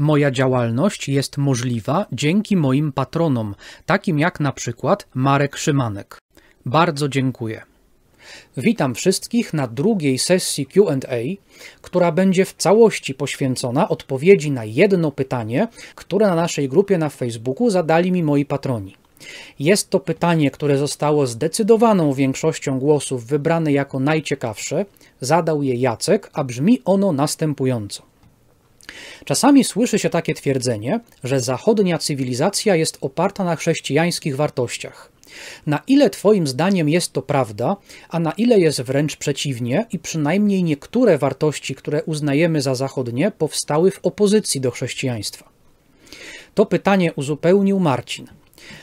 Moja działalność jest możliwa dzięki moim patronom, takim jak na przykład Marek Szymanek. Bardzo dziękuję. Witam wszystkich na drugiej sesji QA, która będzie w całości poświęcona odpowiedzi na jedno pytanie, które na naszej grupie na Facebooku zadali mi moi patroni. Jest to pytanie, które zostało zdecydowaną większością głosów wybrane jako najciekawsze. Zadał je Jacek, a brzmi ono następująco. Czasami słyszy się takie twierdzenie, że zachodnia cywilizacja jest oparta na chrześcijańskich wartościach. Na ile Twoim zdaniem jest to prawda, a na ile jest wręcz przeciwnie, i przynajmniej niektóre wartości, które uznajemy za zachodnie, powstały w opozycji do chrześcijaństwa? To pytanie uzupełnił Marcin.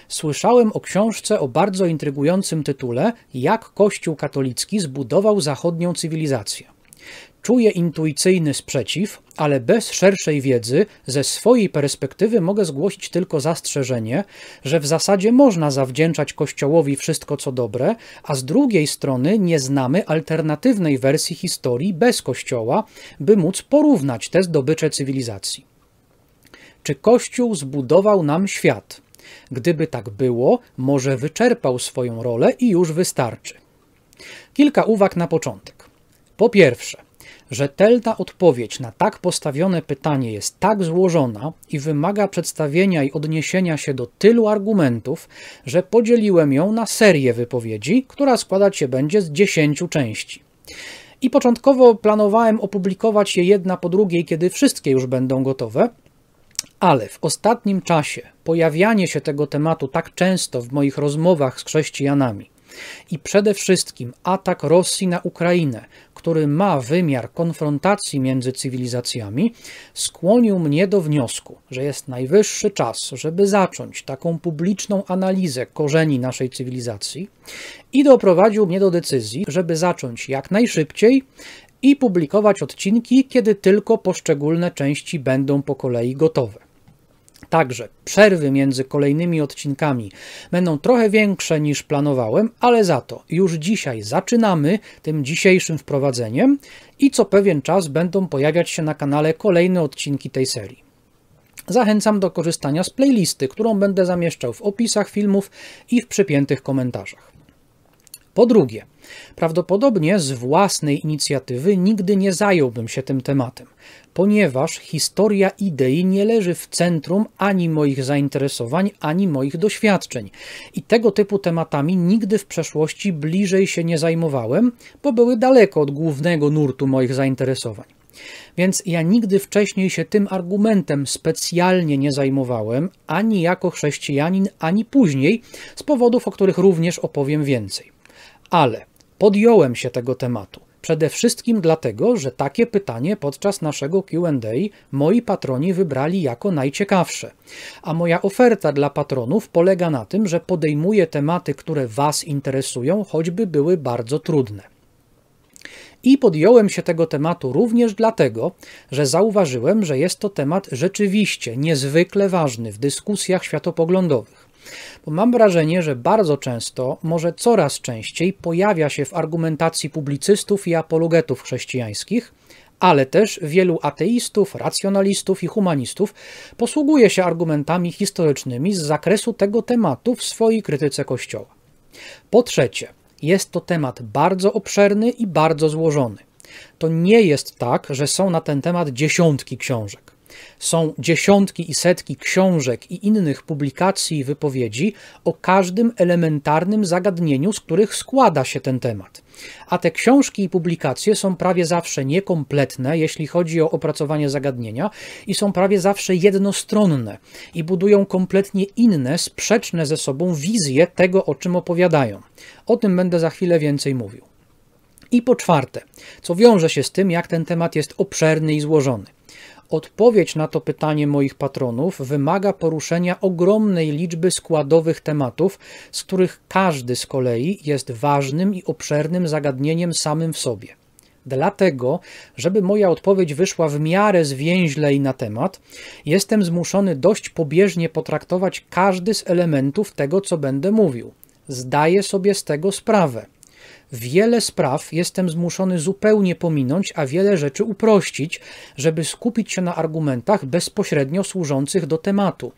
Słyszałem o książce o bardzo intrygującym tytule Jak Kościół katolicki zbudował zachodnią cywilizację. Czuję intuicyjny sprzeciw, ale bez szerszej wiedzy, ze swojej perspektywy mogę zgłosić tylko zastrzeżenie, że w zasadzie można zawdzięczać Kościołowi wszystko co dobre, a z drugiej strony nie znamy alternatywnej wersji historii bez Kościoła, by móc porównać te zdobycze cywilizacji. Czy Kościół zbudował nam świat? Gdyby tak było, może wyczerpał swoją rolę i już wystarczy. Kilka uwag na początek. Po pierwsze, Rzetelna odpowiedź na tak postawione pytanie jest tak złożona i wymaga przedstawienia i odniesienia się do tylu argumentów, że podzieliłem ją na serię wypowiedzi, która składać się będzie z dziesięciu części. I początkowo planowałem opublikować je jedna po drugiej, kiedy wszystkie już będą gotowe, ale w ostatnim czasie pojawianie się tego tematu tak często w moich rozmowach z chrześcijanami, i przede wszystkim atak Rosji na Ukrainę, który ma wymiar konfrontacji między cywilizacjami, skłonił mnie do wniosku, że jest najwyższy czas, żeby zacząć taką publiczną analizę korzeni naszej cywilizacji i doprowadził mnie do decyzji, żeby zacząć jak najszybciej i publikować odcinki, kiedy tylko poszczególne części będą po kolei gotowe. Także przerwy między kolejnymi odcinkami będą trochę większe niż planowałem, ale za to już dzisiaj zaczynamy tym dzisiejszym wprowadzeniem i co pewien czas będą pojawiać się na kanale kolejne odcinki tej serii. Zachęcam do korzystania z playlisty, którą będę zamieszczał w opisach filmów i w przypiętych komentarzach. Po drugie, prawdopodobnie z własnej inicjatywy nigdy nie zająłbym się tym tematem, ponieważ historia idei nie leży w centrum ani moich zainteresowań, ani moich doświadczeń. I tego typu tematami nigdy w przeszłości bliżej się nie zajmowałem, bo były daleko od głównego nurtu moich zainteresowań. Więc ja nigdy wcześniej się tym argumentem specjalnie nie zajmowałem, ani jako chrześcijanin, ani później, z powodów, o których również opowiem więcej. Ale podjąłem się tego tematu. Przede wszystkim dlatego, że takie pytanie podczas naszego QA moi patroni wybrali jako najciekawsze. A moja oferta dla patronów polega na tym, że podejmuję tematy, które Was interesują, choćby były bardzo trudne. I podjąłem się tego tematu również dlatego, że zauważyłem, że jest to temat rzeczywiście niezwykle ważny w dyskusjach światopoglądowych. Bo mam wrażenie, że bardzo często, może coraz częściej, pojawia się w argumentacji publicystów i apologetów chrześcijańskich, ale też wielu ateistów, racjonalistów i humanistów posługuje się argumentami historycznymi z zakresu tego tematu w swojej krytyce Kościoła. Po trzecie, jest to temat bardzo obszerny i bardzo złożony. To nie jest tak, że są na ten temat dziesiątki książek. Są dziesiątki i setki książek i innych publikacji i wypowiedzi o każdym elementarnym zagadnieniu, z których składa się ten temat. A te książki i publikacje są prawie zawsze niekompletne, jeśli chodzi o opracowanie zagadnienia, i są prawie zawsze jednostronne i budują kompletnie inne, sprzeczne ze sobą wizje tego, o czym opowiadają. O tym będę za chwilę więcej mówił. I po czwarte, co wiąże się z tym, jak ten temat jest obszerny i złożony. Odpowiedź na to pytanie moich patronów wymaga poruszenia ogromnej liczby składowych tematów, z których każdy z kolei jest ważnym i obszernym zagadnieniem samym w sobie. Dlatego, żeby moja odpowiedź wyszła w miarę zwięźlej na temat, jestem zmuszony dość pobieżnie potraktować każdy z elementów tego, co będę mówił. Zdaję sobie z tego sprawę wiele spraw jestem zmuszony zupełnie pominąć, a wiele rzeczy uprościć, żeby skupić się na argumentach bezpośrednio służących do tematu,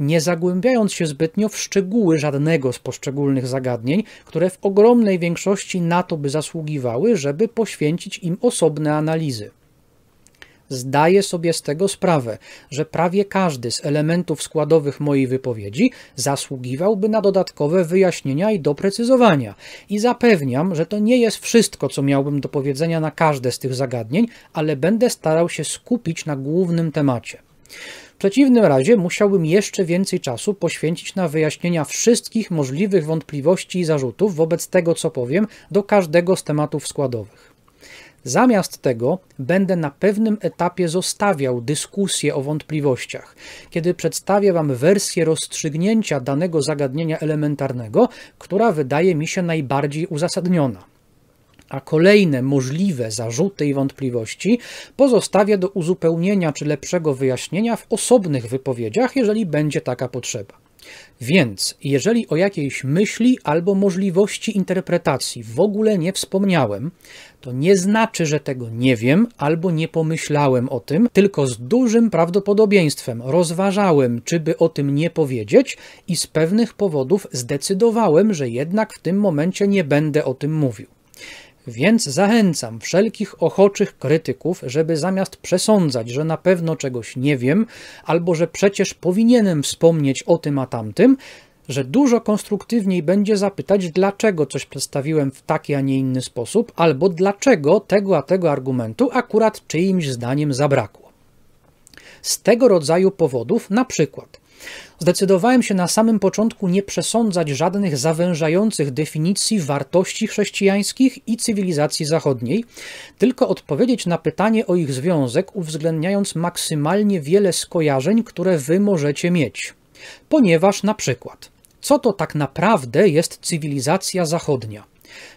nie zagłębiając się zbytnio w szczegóły żadnego z poszczególnych zagadnień, które w ogromnej większości na to by zasługiwały, żeby poświęcić im osobne analizy zdaję sobie z tego sprawę, że prawie każdy z elementów składowych mojej wypowiedzi zasługiwałby na dodatkowe wyjaśnienia i doprecyzowania. I zapewniam, że to nie jest wszystko, co miałbym do powiedzenia na każde z tych zagadnień, ale będę starał się skupić na głównym temacie. W przeciwnym razie musiałbym jeszcze więcej czasu poświęcić na wyjaśnienia wszystkich możliwych wątpliwości i zarzutów wobec tego, co powiem, do każdego z tematów składowych. Zamiast tego będę na pewnym etapie zostawiał dyskusję o wątpliwościach, kiedy przedstawię Wam wersję rozstrzygnięcia danego zagadnienia elementarnego, która wydaje mi się najbardziej uzasadniona. A kolejne możliwe zarzuty i wątpliwości pozostawię do uzupełnienia czy lepszego wyjaśnienia w osobnych wypowiedziach, jeżeli będzie taka potrzeba. Więc jeżeli o jakiejś myśli albo możliwości interpretacji w ogóle nie wspomniałem, to nie znaczy, że tego nie wiem albo nie pomyślałem o tym, tylko z dużym prawdopodobieństwem rozważałem, czy by o tym nie powiedzieć i z pewnych powodów zdecydowałem, że jednak w tym momencie nie będę o tym mówił. Więc zachęcam wszelkich ochoczych krytyków, żeby zamiast przesądzać, że na pewno czegoś nie wiem, albo że przecież powinienem wspomnieć o tym a tamtym, że dużo konstruktywniej będzie zapytać, dlaczego coś przedstawiłem w taki, a nie inny sposób, albo dlaczego tego a tego argumentu akurat czyimś zdaniem zabrakło. Z tego rodzaju powodów, na przykład, Zdecydowałem się na samym początku nie przesądzać żadnych zawężających definicji wartości chrześcijańskich i cywilizacji zachodniej, tylko odpowiedzieć na pytanie o ich związek, uwzględniając maksymalnie wiele skojarzeń, które wy możecie mieć. Ponieważ na przykład, co to tak naprawdę jest cywilizacja zachodnia?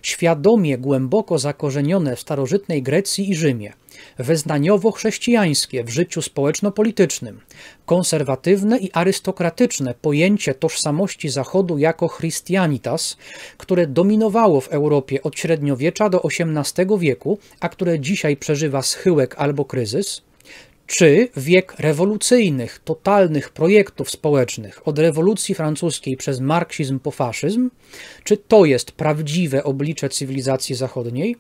Świadomie głęboko zakorzenione w starożytnej Grecji i Rzymie – Wyznaniowo-chrześcijańskie w życiu społeczno-politycznym, konserwatywne i arystokratyczne pojęcie tożsamości Zachodu jako Christianitas, które dominowało w Europie od średniowiecza do XVIII wieku, a które dzisiaj przeżywa schyłek albo kryzys, czy wiek rewolucyjnych, totalnych projektów społecznych od rewolucji francuskiej przez marksizm po faszyzm, czy to jest prawdziwe oblicze cywilizacji zachodniej,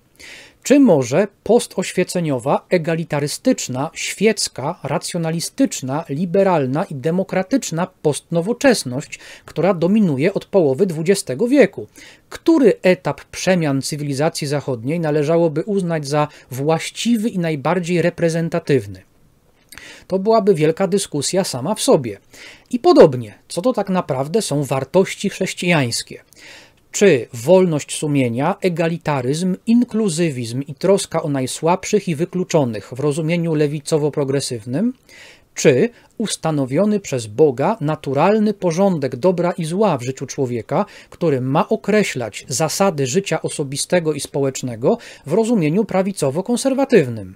czy może postoświeceniowa, egalitarystyczna, świecka, racjonalistyczna, liberalna i demokratyczna postnowoczesność, która dominuje od połowy XX wieku? Który etap przemian cywilizacji zachodniej należałoby uznać za właściwy i najbardziej reprezentatywny? to byłaby wielka dyskusja sama w sobie. I podobnie, co to tak naprawdę są wartości chrześcijańskie? Czy wolność sumienia, egalitaryzm, inkluzywizm i troska o najsłabszych i wykluczonych w rozumieniu lewicowo-progresywnym, czy ustanowiony przez Boga naturalny porządek dobra i zła w życiu człowieka, który ma określać zasady życia osobistego i społecznego w rozumieniu prawicowo-konserwatywnym.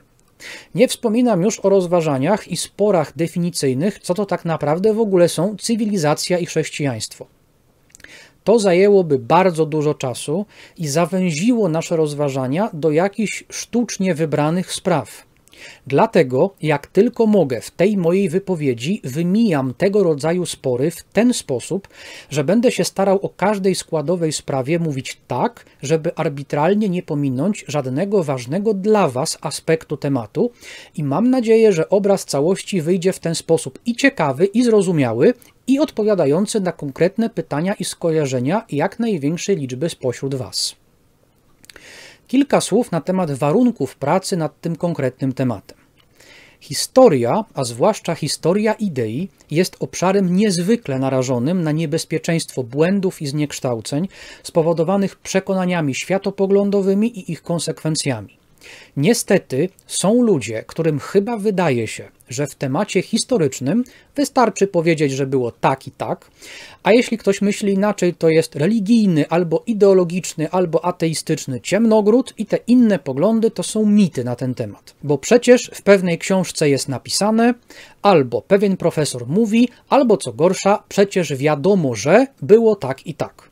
Nie wspominam już o rozważaniach i sporach definicyjnych, co to tak naprawdę w ogóle są cywilizacja i chrześcijaństwo. To zajęłoby bardzo dużo czasu i zawęziło nasze rozważania do jakichś sztucznie wybranych spraw. Dlatego, jak tylko mogę, w tej mojej wypowiedzi wymijam tego rodzaju spory w ten sposób, że będę się starał o każdej składowej sprawie mówić tak, żeby arbitralnie nie pominąć żadnego ważnego dla Was aspektu tematu, i mam nadzieję, że obraz całości wyjdzie w ten sposób i ciekawy, i zrozumiały, i odpowiadający na konkretne pytania i skojarzenia jak największej liczby spośród Was. Kilka słów na temat warunków pracy nad tym konkretnym tematem. Historia, a zwłaszcza historia idei, jest obszarem niezwykle narażonym na niebezpieczeństwo błędów i zniekształceń spowodowanych przekonaniami światopoglądowymi i ich konsekwencjami. Niestety są ludzie, którym chyba wydaje się, że w temacie historycznym wystarczy powiedzieć, że było tak i tak, a jeśli ktoś myśli inaczej, to jest religijny albo ideologiczny, albo ateistyczny ciemnogród i te inne poglądy to są mity na ten temat. Bo przecież w pewnej książce jest napisane, albo pewien profesor mówi, albo co gorsza, przecież wiadomo, że było tak i tak.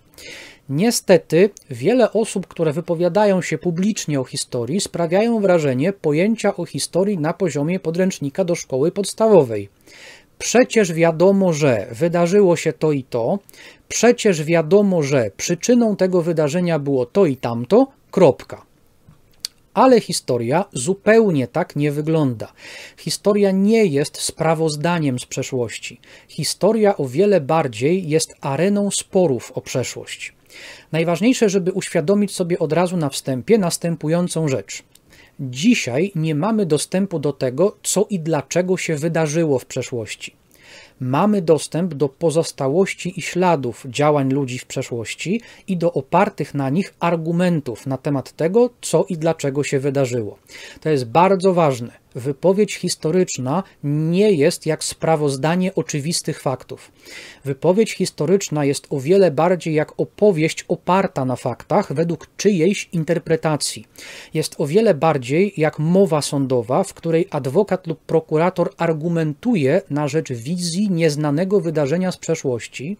Niestety, wiele osób, które wypowiadają się publicznie o historii, sprawiają wrażenie pojęcia o historii na poziomie podręcznika do szkoły podstawowej. Przecież wiadomo, że wydarzyło się to i to, przecież wiadomo, że przyczyną tego wydarzenia było to i tamto, kropka. Ale historia zupełnie tak nie wygląda. Historia nie jest sprawozdaniem z przeszłości. Historia o wiele bardziej jest areną sporów o przeszłość. Najważniejsze, żeby uświadomić sobie od razu na wstępie następującą rzecz. Dzisiaj nie mamy dostępu do tego, co i dlaczego się wydarzyło w przeszłości. Mamy dostęp do pozostałości i śladów działań ludzi w przeszłości i do opartych na nich argumentów na temat tego, co i dlaczego się wydarzyło. To jest bardzo ważne Wypowiedź historyczna nie jest jak sprawozdanie oczywistych faktów. Wypowiedź historyczna jest o wiele bardziej jak opowieść oparta na faktach według czyjejś interpretacji. Jest o wiele bardziej jak mowa sądowa, w której adwokat lub prokurator argumentuje na rzecz wizji nieznanego wydarzenia z przeszłości,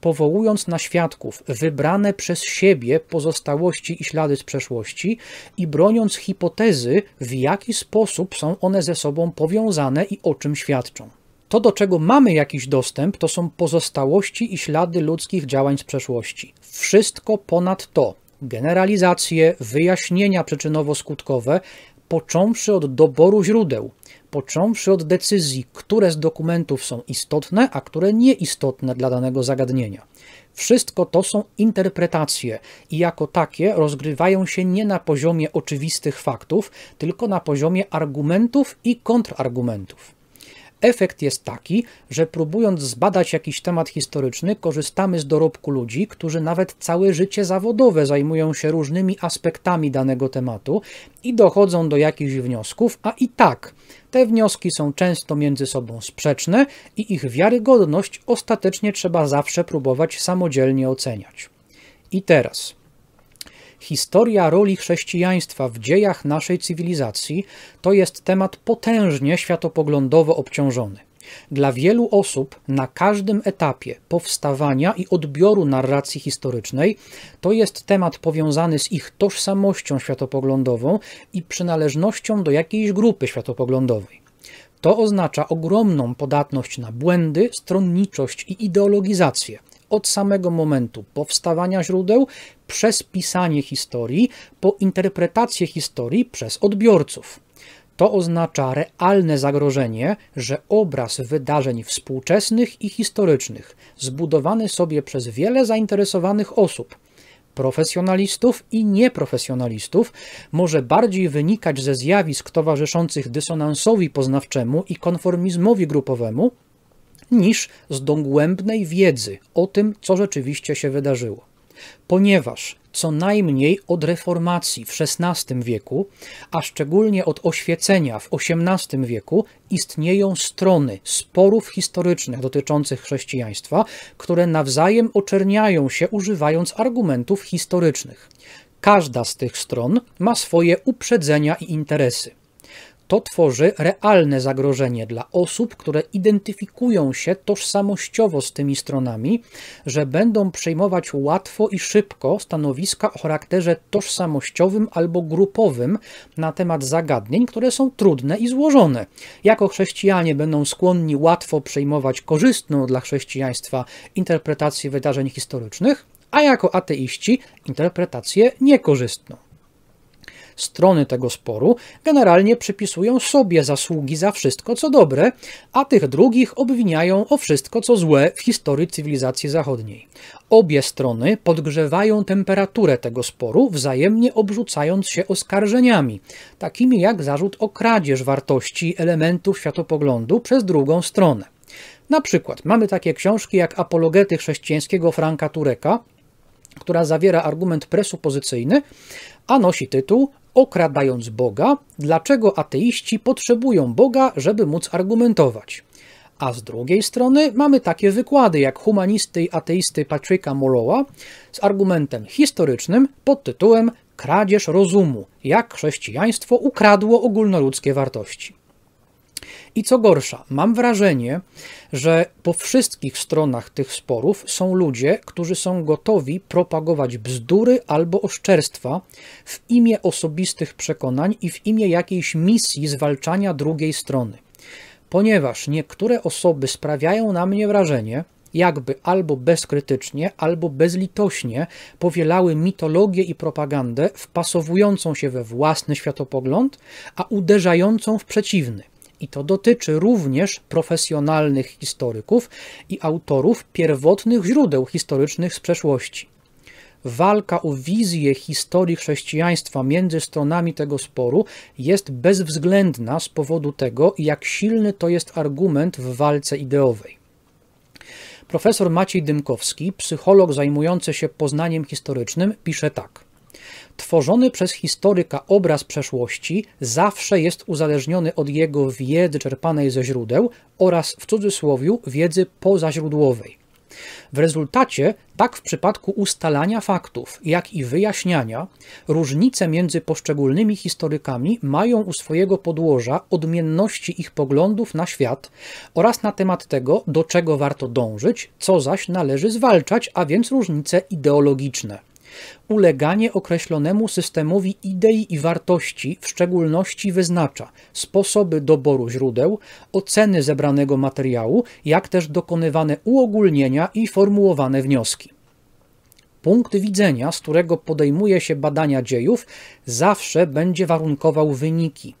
powołując na świadków wybrane przez siebie pozostałości i ślady z przeszłości i broniąc hipotezy, w jaki sposób są one ze sobą powiązane i o czym świadczą. To, do czego mamy jakiś dostęp, to są pozostałości i ślady ludzkich działań z przeszłości. Wszystko ponad to generalizacje, wyjaśnienia przyczynowo-skutkowe, począwszy od doboru źródeł, począwszy od decyzji, które z dokumentów są istotne, a które nieistotne dla danego zagadnienia. Wszystko to są interpretacje i jako takie rozgrywają się nie na poziomie oczywistych faktów, tylko na poziomie argumentów i kontrargumentów. Efekt jest taki, że próbując zbadać jakiś temat historyczny, korzystamy z dorobku ludzi, którzy nawet całe życie zawodowe zajmują się różnymi aspektami danego tematu i dochodzą do jakichś wniosków, a i tak te wnioski są często między sobą sprzeczne i ich wiarygodność ostatecznie trzeba zawsze próbować samodzielnie oceniać. I teraz. Historia roli chrześcijaństwa w dziejach naszej cywilizacji to jest temat potężnie światopoglądowo obciążony. Dla wielu osób na każdym etapie powstawania i odbioru narracji historycznej to jest temat powiązany z ich tożsamością światopoglądową i przynależnością do jakiejś grupy światopoglądowej. To oznacza ogromną podatność na błędy, stronniczość i ideologizację od samego momentu powstawania źródeł, przez pisanie historii, po interpretację historii przez odbiorców. To oznacza realne zagrożenie, że obraz wydarzeń współczesnych i historycznych, zbudowany sobie przez wiele zainteresowanych osób, profesjonalistów i nieprofesjonalistów, może bardziej wynikać ze zjawisk towarzyszących dysonansowi poznawczemu i konformizmowi grupowemu, niż z dogłębnej wiedzy o tym, co rzeczywiście się wydarzyło ponieważ co najmniej od reformacji w XVI wieku, a szczególnie od oświecenia w XVIII wieku, istnieją strony sporów historycznych dotyczących chrześcijaństwa, które nawzajem oczerniają się używając argumentów historycznych. Każda z tych stron ma swoje uprzedzenia i interesy. To tworzy realne zagrożenie dla osób, które identyfikują się tożsamościowo z tymi stronami, że będą przejmować łatwo i szybko stanowiska o charakterze tożsamościowym albo grupowym na temat zagadnień, które są trudne i złożone. Jako chrześcijanie będą skłonni łatwo przejmować korzystną dla chrześcijaństwa interpretację wydarzeń historycznych, a jako ateiści interpretację niekorzystną strony tego sporu generalnie przypisują sobie zasługi za wszystko, co dobre, a tych drugich obwiniają o wszystko, co złe w historii cywilizacji zachodniej. Obie strony podgrzewają temperaturę tego sporu, wzajemnie obrzucając się oskarżeniami, takimi jak zarzut o kradzież wartości elementów światopoglądu przez drugą stronę. Na przykład mamy takie książki jak Apologety chrześcijańskiego Franka Tureka, która zawiera argument presupozycyjny, a nosi tytuł okradając Boga, dlaczego ateiści potrzebują Boga, żeby móc argumentować. A z drugiej strony mamy takie wykłady jak humanisty i ateisty Patricka Morrowa z argumentem historycznym pod tytułem Kradzież rozumu jak chrześcijaństwo ukradło ogólnoludzkie wartości. I co gorsza, mam wrażenie, że po wszystkich stronach tych sporów są ludzie, którzy są gotowi propagować bzdury albo oszczerstwa w imię osobistych przekonań i w imię jakiejś misji zwalczania drugiej strony. Ponieważ niektóre osoby sprawiają na mnie wrażenie, jakby albo bezkrytycznie, albo bezlitośnie powielały mitologię i propagandę wpasowującą się we własny światopogląd, a uderzającą w przeciwny. I to dotyczy również profesjonalnych historyków i autorów pierwotnych źródeł historycznych z przeszłości. Walka o wizję historii chrześcijaństwa między stronami tego sporu jest bezwzględna z powodu tego, jak silny to jest argument w walce ideowej. Profesor Maciej Dymkowski, psycholog zajmujący się poznaniem historycznym, pisze tak – Tworzony przez historyka obraz przeszłości zawsze jest uzależniony od jego wiedzy czerpanej ze źródeł oraz w cudzysłowie wiedzy pozaźródłowej. W rezultacie, tak w przypadku ustalania faktów, jak i wyjaśniania, różnice między poszczególnymi historykami mają u swojego podłoża odmienności ich poglądów na świat oraz na temat tego, do czego warto dążyć, co zaś należy zwalczać, a więc różnice ideologiczne. Uleganie określonemu systemowi idei i wartości w szczególności wyznacza sposoby doboru źródeł, oceny zebranego materiału, jak też dokonywane uogólnienia i formułowane wnioski. Punkt widzenia, z którego podejmuje się badania dziejów, zawsze będzie warunkował wyniki.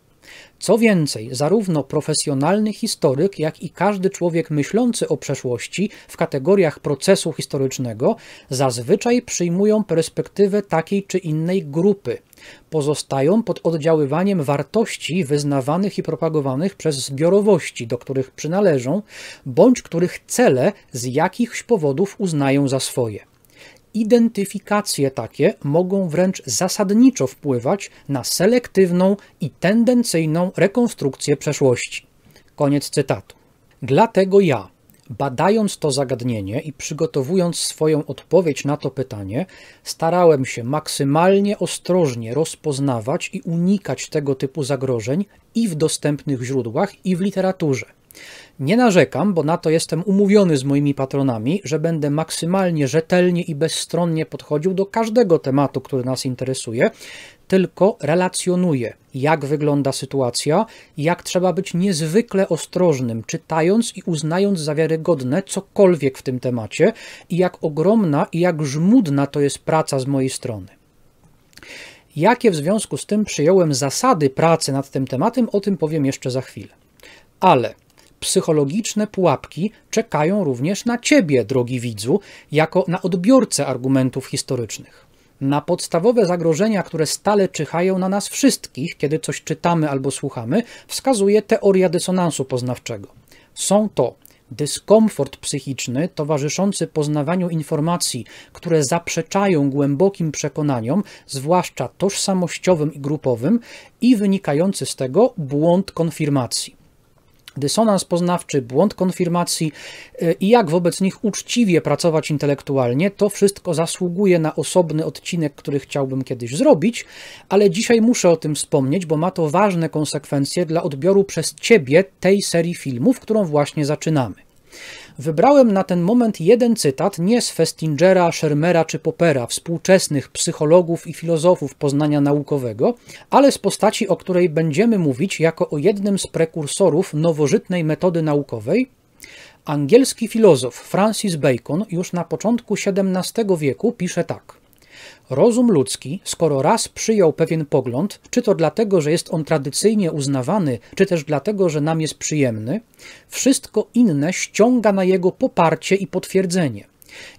Co więcej, zarówno profesjonalny historyk, jak i każdy człowiek myślący o przeszłości w kategoriach procesu historycznego zazwyczaj przyjmują perspektywę takiej czy innej grupy. Pozostają pod oddziaływaniem wartości wyznawanych i propagowanych przez zbiorowości, do których przynależą, bądź których cele z jakichś powodów uznają za swoje identyfikacje takie mogą wręcz zasadniczo wpływać na selektywną i tendencyjną rekonstrukcję przeszłości. Koniec cytatu. Dlatego ja, badając to zagadnienie i przygotowując swoją odpowiedź na to pytanie, starałem się maksymalnie ostrożnie rozpoznawać i unikać tego typu zagrożeń i w dostępnych źródłach, i w literaturze. Nie narzekam, bo na to jestem umówiony z moimi patronami, że będę maksymalnie rzetelnie i bezstronnie podchodził do każdego tematu, który nas interesuje, tylko relacjonuję, jak wygląda sytuacja, jak trzeba być niezwykle ostrożnym, czytając i uznając za wiarygodne cokolwiek w tym temacie, i jak ogromna i jak żmudna to jest praca z mojej strony. Jakie w związku z tym przyjąłem zasady pracy nad tym tematem, o tym powiem jeszcze za chwilę. Ale psychologiczne pułapki czekają również na ciebie, drogi widzu, jako na odbiorcę argumentów historycznych. Na podstawowe zagrożenia, które stale czyhają na nas wszystkich, kiedy coś czytamy albo słuchamy, wskazuje teoria dysonansu poznawczego. Są to dyskomfort psychiczny towarzyszący poznawaniu informacji, które zaprzeczają głębokim przekonaniom, zwłaszcza tożsamościowym i grupowym, i wynikający z tego błąd konfirmacji dysonans poznawczy, błąd konfirmacji y, i jak wobec nich uczciwie pracować intelektualnie, to wszystko zasługuje na osobny odcinek, który chciałbym kiedyś zrobić, ale dzisiaj muszę o tym wspomnieć, bo ma to ważne konsekwencje dla odbioru przez Ciebie tej serii filmów, którą właśnie zaczynamy. Wybrałem na ten moment jeden cytat nie z Festingera, Schermera czy Popera, współczesnych psychologów i filozofów poznania naukowego, ale z postaci, o której będziemy mówić jako o jednym z prekursorów nowożytnej metody naukowej, Angielski filozof Francis Bacon już na początku XVII wieku pisze tak: Rozum ludzki, skoro raz przyjął pewien pogląd, czy to dlatego, że jest on tradycyjnie uznawany, czy też dlatego, że nam jest przyjemny, wszystko inne ściąga na jego poparcie i potwierdzenie.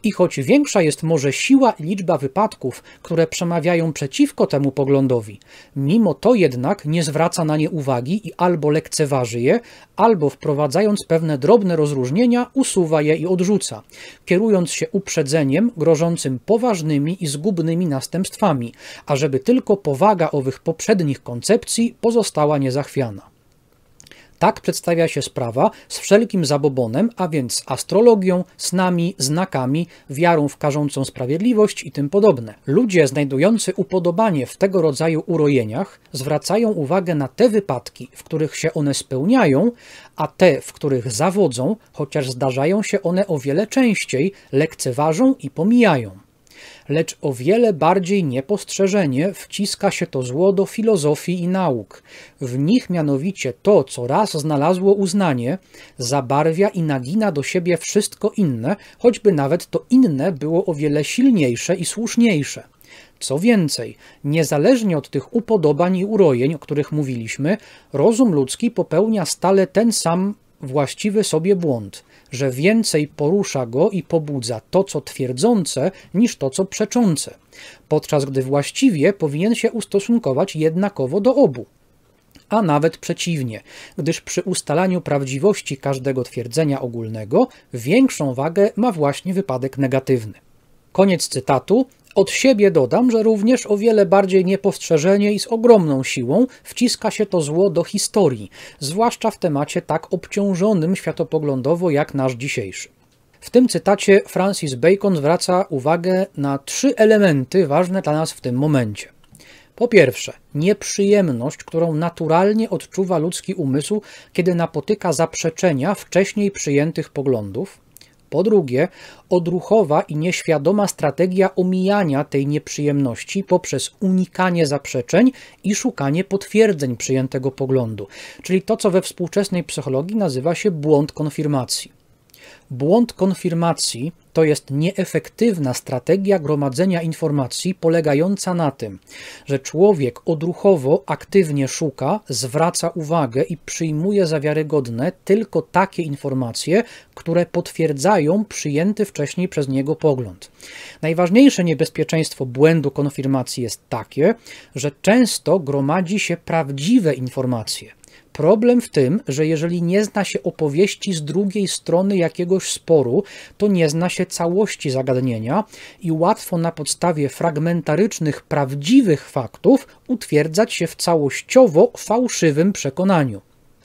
I choć większa jest może siła i liczba wypadków, które przemawiają przeciwko temu poglądowi, mimo to jednak nie zwraca na nie uwagi i albo lekceważy je, albo wprowadzając pewne drobne rozróżnienia, usuwa je i odrzuca, kierując się uprzedzeniem grożącym poważnymi i zgubnymi następstwami, ażeby tylko powaga owych poprzednich koncepcji pozostała niezachwiana. Tak przedstawia się sprawa z wszelkim zabobonem, a więc astrologią, snami, znakami, wiarą w karzącą sprawiedliwość i tym podobne. Ludzie znajdujący upodobanie w tego rodzaju urojeniach zwracają uwagę na te wypadki, w których się one spełniają, a te, w których zawodzą, chociaż zdarzają się one o wiele częściej, lekceważą i pomijają lecz o wiele bardziej niepostrzeżenie wciska się to zło do filozofii i nauk. W nich mianowicie to, co raz znalazło uznanie, zabarwia i nagina do siebie wszystko inne, choćby nawet to inne było o wiele silniejsze i słuszniejsze. Co więcej, niezależnie od tych upodobań i urojeń, o których mówiliśmy, rozum ludzki popełnia stale ten sam właściwy sobie błąd że więcej porusza go i pobudza to, co twierdzące, niż to, co przeczące, podczas gdy właściwie powinien się ustosunkować jednakowo do obu a nawet przeciwnie, gdyż przy ustalaniu prawdziwości każdego twierdzenia ogólnego większą wagę ma właśnie wypadek negatywny. Koniec cytatu od siebie dodam, że również o wiele bardziej niepostrzeżenie i z ogromną siłą wciska się to zło do historii, zwłaszcza w temacie tak obciążonym światopoglądowo jak nasz dzisiejszy. W tym cytacie Francis Bacon zwraca uwagę na trzy elementy ważne dla nas w tym momencie. Po pierwsze, nieprzyjemność, którą naturalnie odczuwa ludzki umysł, kiedy napotyka zaprzeczenia wcześniej przyjętych poglądów. Po drugie, odruchowa i nieświadoma strategia omijania tej nieprzyjemności poprzez unikanie zaprzeczeń i szukanie potwierdzeń przyjętego poglądu, czyli to, co we współczesnej psychologii nazywa się błąd konfirmacji. Błąd konfirmacji to jest nieefektywna strategia gromadzenia informacji polegająca na tym, że człowiek odruchowo aktywnie szuka, zwraca uwagę i przyjmuje za wiarygodne tylko takie informacje, które potwierdzają przyjęty wcześniej przez niego pogląd. Najważniejsze niebezpieczeństwo błędu konfirmacji jest takie, że często gromadzi się prawdziwe informacje Problem w tym, że jeżeli nie zna się opowieści z drugiej strony jakiegoś sporu, to nie zna się całości zagadnienia i łatwo na podstawie fragmentarycznych, prawdziwych faktów utwierdzać się w całościowo fałszywym przekonaniu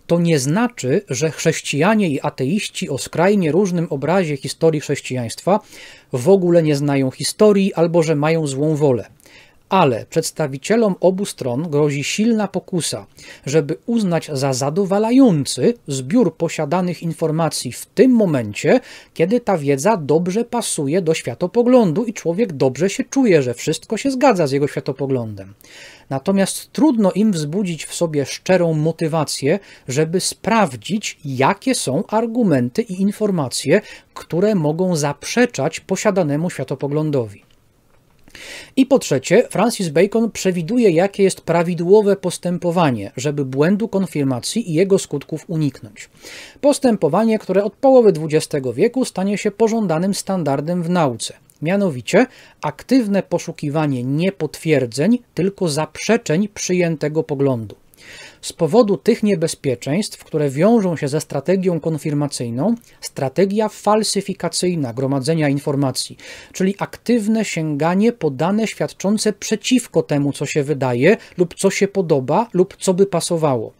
to nie znaczy, że chrześcijanie i ateiści o skrajnie różnym obrazie historii chrześcijaństwa w ogóle nie znają historii albo że mają złą wolę ale przedstawicielom obu stron grozi silna pokusa, żeby uznać za zadowalający zbiór posiadanych informacji w tym momencie, kiedy ta wiedza dobrze pasuje do światopoglądu i człowiek dobrze się czuje, że wszystko się zgadza z jego światopoglądem. Natomiast trudno im wzbudzić w sobie szczerą motywację, żeby sprawdzić, jakie są argumenty i informacje, które mogą zaprzeczać posiadanemu światopoglądowi. I po trzecie, Francis Bacon przewiduje, jakie jest prawidłowe postępowanie, żeby błędu konfirmacji i jego skutków uniknąć. Postępowanie, które od połowy XX wieku stanie się pożądanym standardem w nauce. Mianowicie aktywne poszukiwanie nie potwierdzeń, tylko zaprzeczeń przyjętego poglądu. Z powodu tych niebezpieczeństw, które wiążą się ze strategią konfirmacyjną, strategia falsyfikacyjna gromadzenia informacji, czyli aktywne sięganie po dane świadczące przeciwko temu, co się wydaje lub co się podoba lub co by pasowało.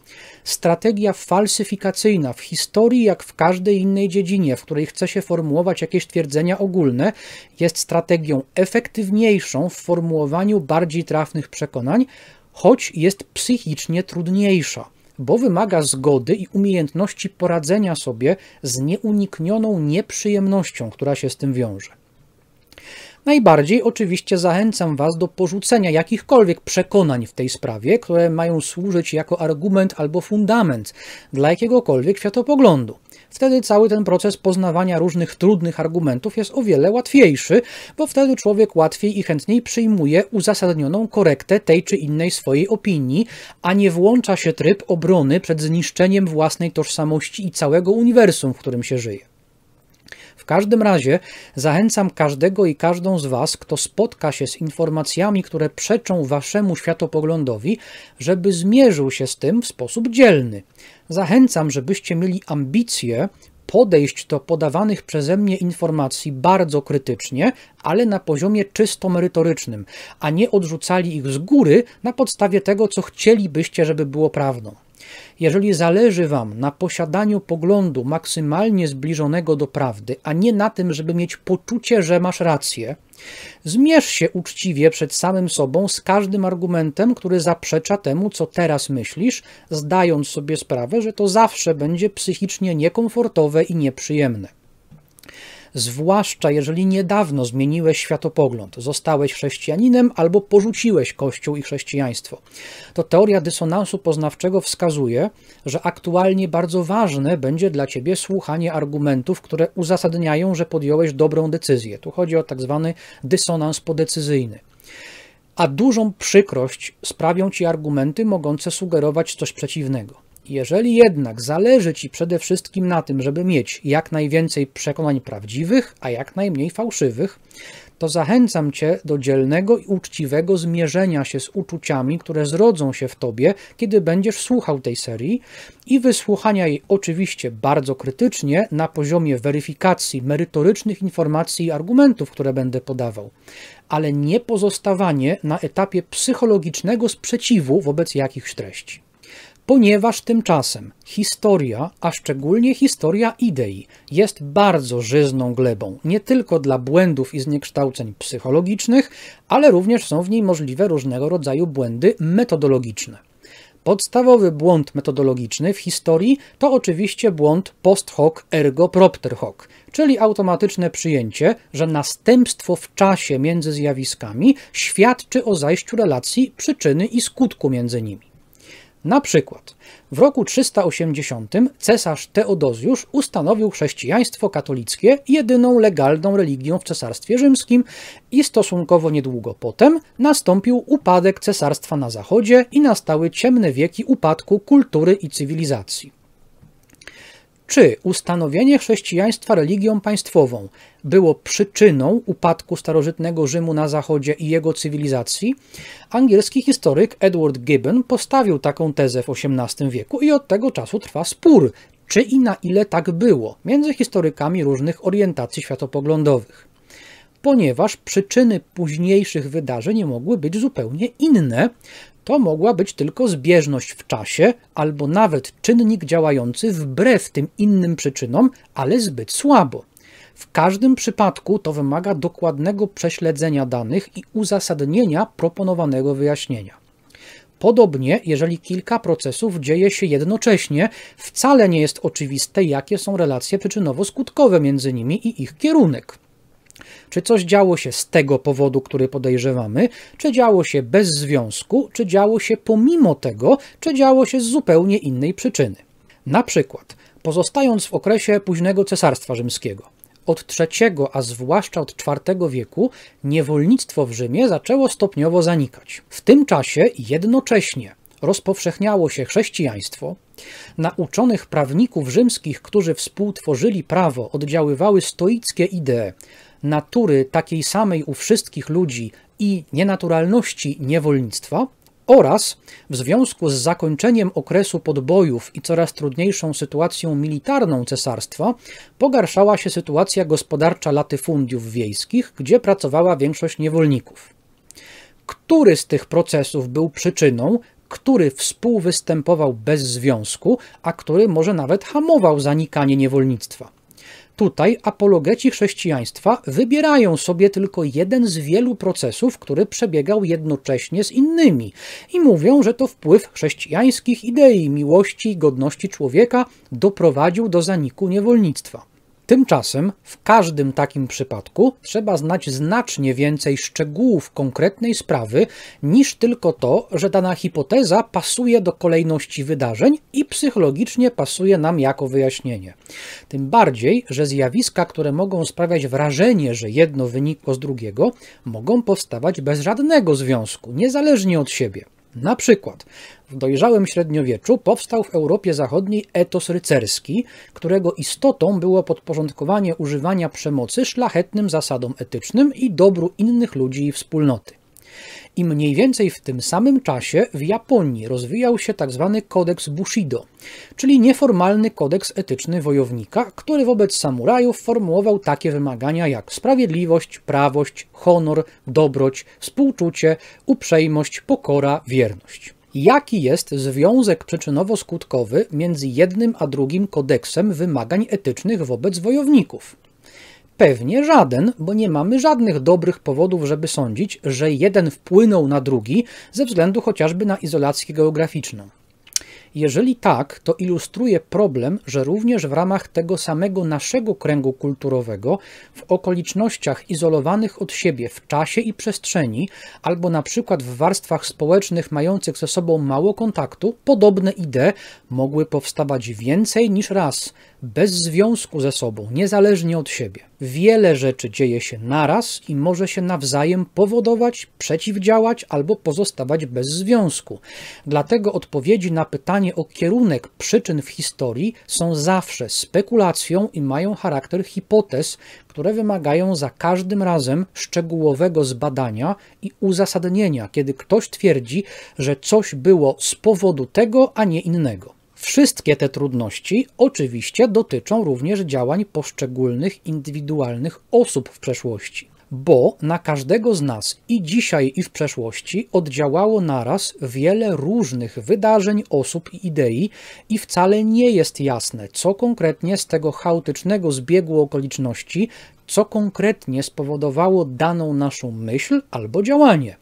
Strategia falsyfikacyjna w historii, jak w każdej innej dziedzinie, w której chce się formułować jakieś twierdzenia ogólne, jest strategią efektywniejszą w formułowaniu bardziej trafnych przekonań, choć jest psychicznie trudniejsza, bo wymaga zgody i umiejętności poradzenia sobie z nieuniknioną nieprzyjemnością, która się z tym wiąże. Najbardziej oczywiście zachęcam Was do porzucenia jakichkolwiek przekonań w tej sprawie, które mają służyć jako argument albo fundament dla jakiegokolwiek światopoglądu wtedy cały ten proces poznawania różnych trudnych argumentów jest o wiele łatwiejszy, bo wtedy człowiek łatwiej i chętniej przyjmuje uzasadnioną korektę tej czy innej swojej opinii, a nie włącza się tryb obrony przed zniszczeniem własnej tożsamości i całego uniwersum, w którym się żyje. W każdym razie zachęcam każdego i każdą z Was, kto spotka się z informacjami, które przeczą Waszemu światopoglądowi, żeby zmierzył się z tym w sposób dzielny. Zachęcam, żebyście mieli ambicje podejść do podawanych przeze mnie informacji bardzo krytycznie, ale na poziomie czysto merytorycznym, a nie odrzucali ich z góry na podstawie tego, co chcielibyście, żeby było prawdą. Jeżeli zależy Wam na posiadaniu poglądu maksymalnie zbliżonego do prawdy, a nie na tym, żeby mieć poczucie, że masz rację, Zmierz się uczciwie przed samym sobą z każdym argumentem, który zaprzecza temu, co teraz myślisz, zdając sobie sprawę, że to zawsze będzie psychicznie niekomfortowe i nieprzyjemne zwłaszcza jeżeli niedawno zmieniłeś światopogląd, zostałeś chrześcijaninem albo porzuciłeś Kościół i chrześcijaństwo. To teoria dysonansu poznawczego wskazuje, że aktualnie bardzo ważne będzie dla ciebie słuchanie argumentów, które uzasadniają, że podjąłeś dobrą decyzję. Tu chodzi o tak zwany dysonans podecyzyjny a dużą przykrość sprawią ci argumenty mogące sugerować coś przeciwnego. Jeżeli jednak zależy Ci przede wszystkim na tym, żeby mieć jak najwięcej przekonań prawdziwych, a jak najmniej fałszywych, to zachęcam Cię do dzielnego i uczciwego zmierzenia się z uczuciami, które zrodzą się w Tobie, kiedy będziesz słuchał tej serii i wysłuchania jej oczywiście bardzo krytycznie na poziomie weryfikacji merytorycznych informacji i argumentów, które będę podawał, ale nie pozostawanie na etapie psychologicznego sprzeciwu wobec jakichś treści ponieważ tymczasem historia, a szczególnie historia idei, jest bardzo żyzną glebą, nie tylko dla błędów i zniekształceń psychologicznych, ale również są w niej możliwe różnego rodzaju błędy metodologiczne. Podstawowy błąd metodologiczny w historii to oczywiście błąd post hoc ergo propter hoc, czyli automatyczne przyjęcie, że następstwo w czasie między zjawiskami świadczy o zajściu relacji przyczyny i skutku między nimi. Na przykład w roku 380 cesarz Teodozjusz ustanowił chrześcijaństwo katolickie jedyną legalną religią w Cesarstwie Rzymskim i stosunkowo niedługo potem nastąpił upadek cesarstwa na zachodzie i nastały ciemne wieki upadku kultury i cywilizacji czy ustanowienie chrześcijaństwa religią państwową było przyczyną upadku starożytnego Rzymu na Zachodzie i jego cywilizacji, angielski historyk Edward Gibbon postawił taką tezę w XVIII wieku i od tego czasu trwa spór, czy i na ile tak było między historykami różnych orientacji światopoglądowych. Ponieważ przyczyny późniejszych wydarzeń mogły być zupełnie inne, to mogła być tylko zbieżność w czasie albo nawet czynnik działający wbrew tym innym przyczynom, ale zbyt słabo. W każdym przypadku to wymaga dokładnego prześledzenia danych i uzasadnienia proponowanego wyjaśnienia. Podobnie, jeżeli kilka procesów dzieje się jednocześnie, wcale nie jest oczywiste, jakie są relacje przyczynowo-skutkowe między nimi i ich kierunek. Czy coś działo się z tego powodu, który podejrzewamy, czy działo się bez związku, czy działo się pomimo tego, czy działo się z zupełnie innej przyczyny. Na przykład, pozostając w okresie późnego Cesarstwa Rzymskiego, od III, a zwłaszcza od IV wieku niewolnictwo w Rzymie zaczęło stopniowo zanikać. W tym czasie jednocześnie rozpowszechniało się chrześcijaństwo, Nauczonych prawników rzymskich, którzy współtworzyli prawo, oddziaływały stoickie idee, natury takiej samej u wszystkich ludzi i nienaturalności niewolnictwa, oraz w związku z zakończeniem okresu podbojów i coraz trudniejszą sytuacją militarną cesarstwa pogarszała się sytuacja gospodarcza latyfundiów wiejskich, gdzie pracowała większość niewolników. Który z tych procesów był przyczyną, który współwystępował bez związku, a który może nawet hamował zanikanie niewolnictwa? Tutaj apologeci chrześcijaństwa wybierają sobie tylko jeden z wielu procesów, który przebiegał jednocześnie z innymi i mówią, że to wpływ chrześcijańskich idei miłości i godności człowieka doprowadził do zaniku niewolnictwa. Tymczasem w każdym takim przypadku trzeba znać znacznie więcej szczegółów konkretnej sprawy niż tylko to, że dana hipoteza pasuje do kolejności wydarzeń i psychologicznie pasuje nam jako wyjaśnienie. Tym bardziej, że zjawiska, które mogą sprawiać wrażenie, że jedno wynikło z drugiego, mogą powstawać bez żadnego związku, niezależnie od siebie. Na przykład w dojrzałym średniowieczu powstał w Europie Zachodniej etos rycerski, którego istotą było podporządkowanie używania przemocy szlachetnym zasadom etycznym i dobru innych ludzi i wspólnoty. I mniej więcej w tym samym czasie w Japonii rozwijał się tzw. Tak kodeks Bushido, czyli nieformalny kodeks etyczny wojownika, który wobec samurajów formułował takie wymagania jak sprawiedliwość, prawość, honor, dobroć, współczucie, uprzejmość, pokora, wierność jaki jest związek przyczynowo-skutkowy między jednym a drugim kodeksem wymagań etycznych wobec wojowników. Pewnie żaden, bo nie mamy żadnych dobrych powodów, żeby sądzić, że jeden wpłynął na drugi ze względu chociażby na izolację geograficzną. Jeżeli tak, to ilustruje problem, że również w ramach tego samego naszego kręgu kulturowego, w okolicznościach izolowanych od siebie w czasie i przestrzeni, albo na przykład w warstwach społecznych mających ze sobą mało kontaktu, podobne idee mogły powstawać więcej niż raz, bez związku ze sobą, niezależnie od siebie. Wiele rzeczy dzieje się naraz i może się nawzajem powodować, przeciwdziałać albo pozostawać bez związku. Dlatego odpowiedzi na pytanie o kierunek przyczyn w historii są zawsze spekulacją i mają charakter hipotez, które wymagają za każdym razem szczegółowego zbadania i uzasadnienia, kiedy ktoś twierdzi, że coś było z powodu tego, a nie innego. Wszystkie te trudności oczywiście dotyczą również działań poszczególnych indywidualnych osób w przeszłości, bo na każdego z nas i dzisiaj i w przeszłości oddziałało naraz wiele różnych wydarzeń, osób i idei i wcale nie jest jasne, co konkretnie z tego chaotycznego zbiegu okoliczności, co konkretnie spowodowało daną naszą myśl albo działanie.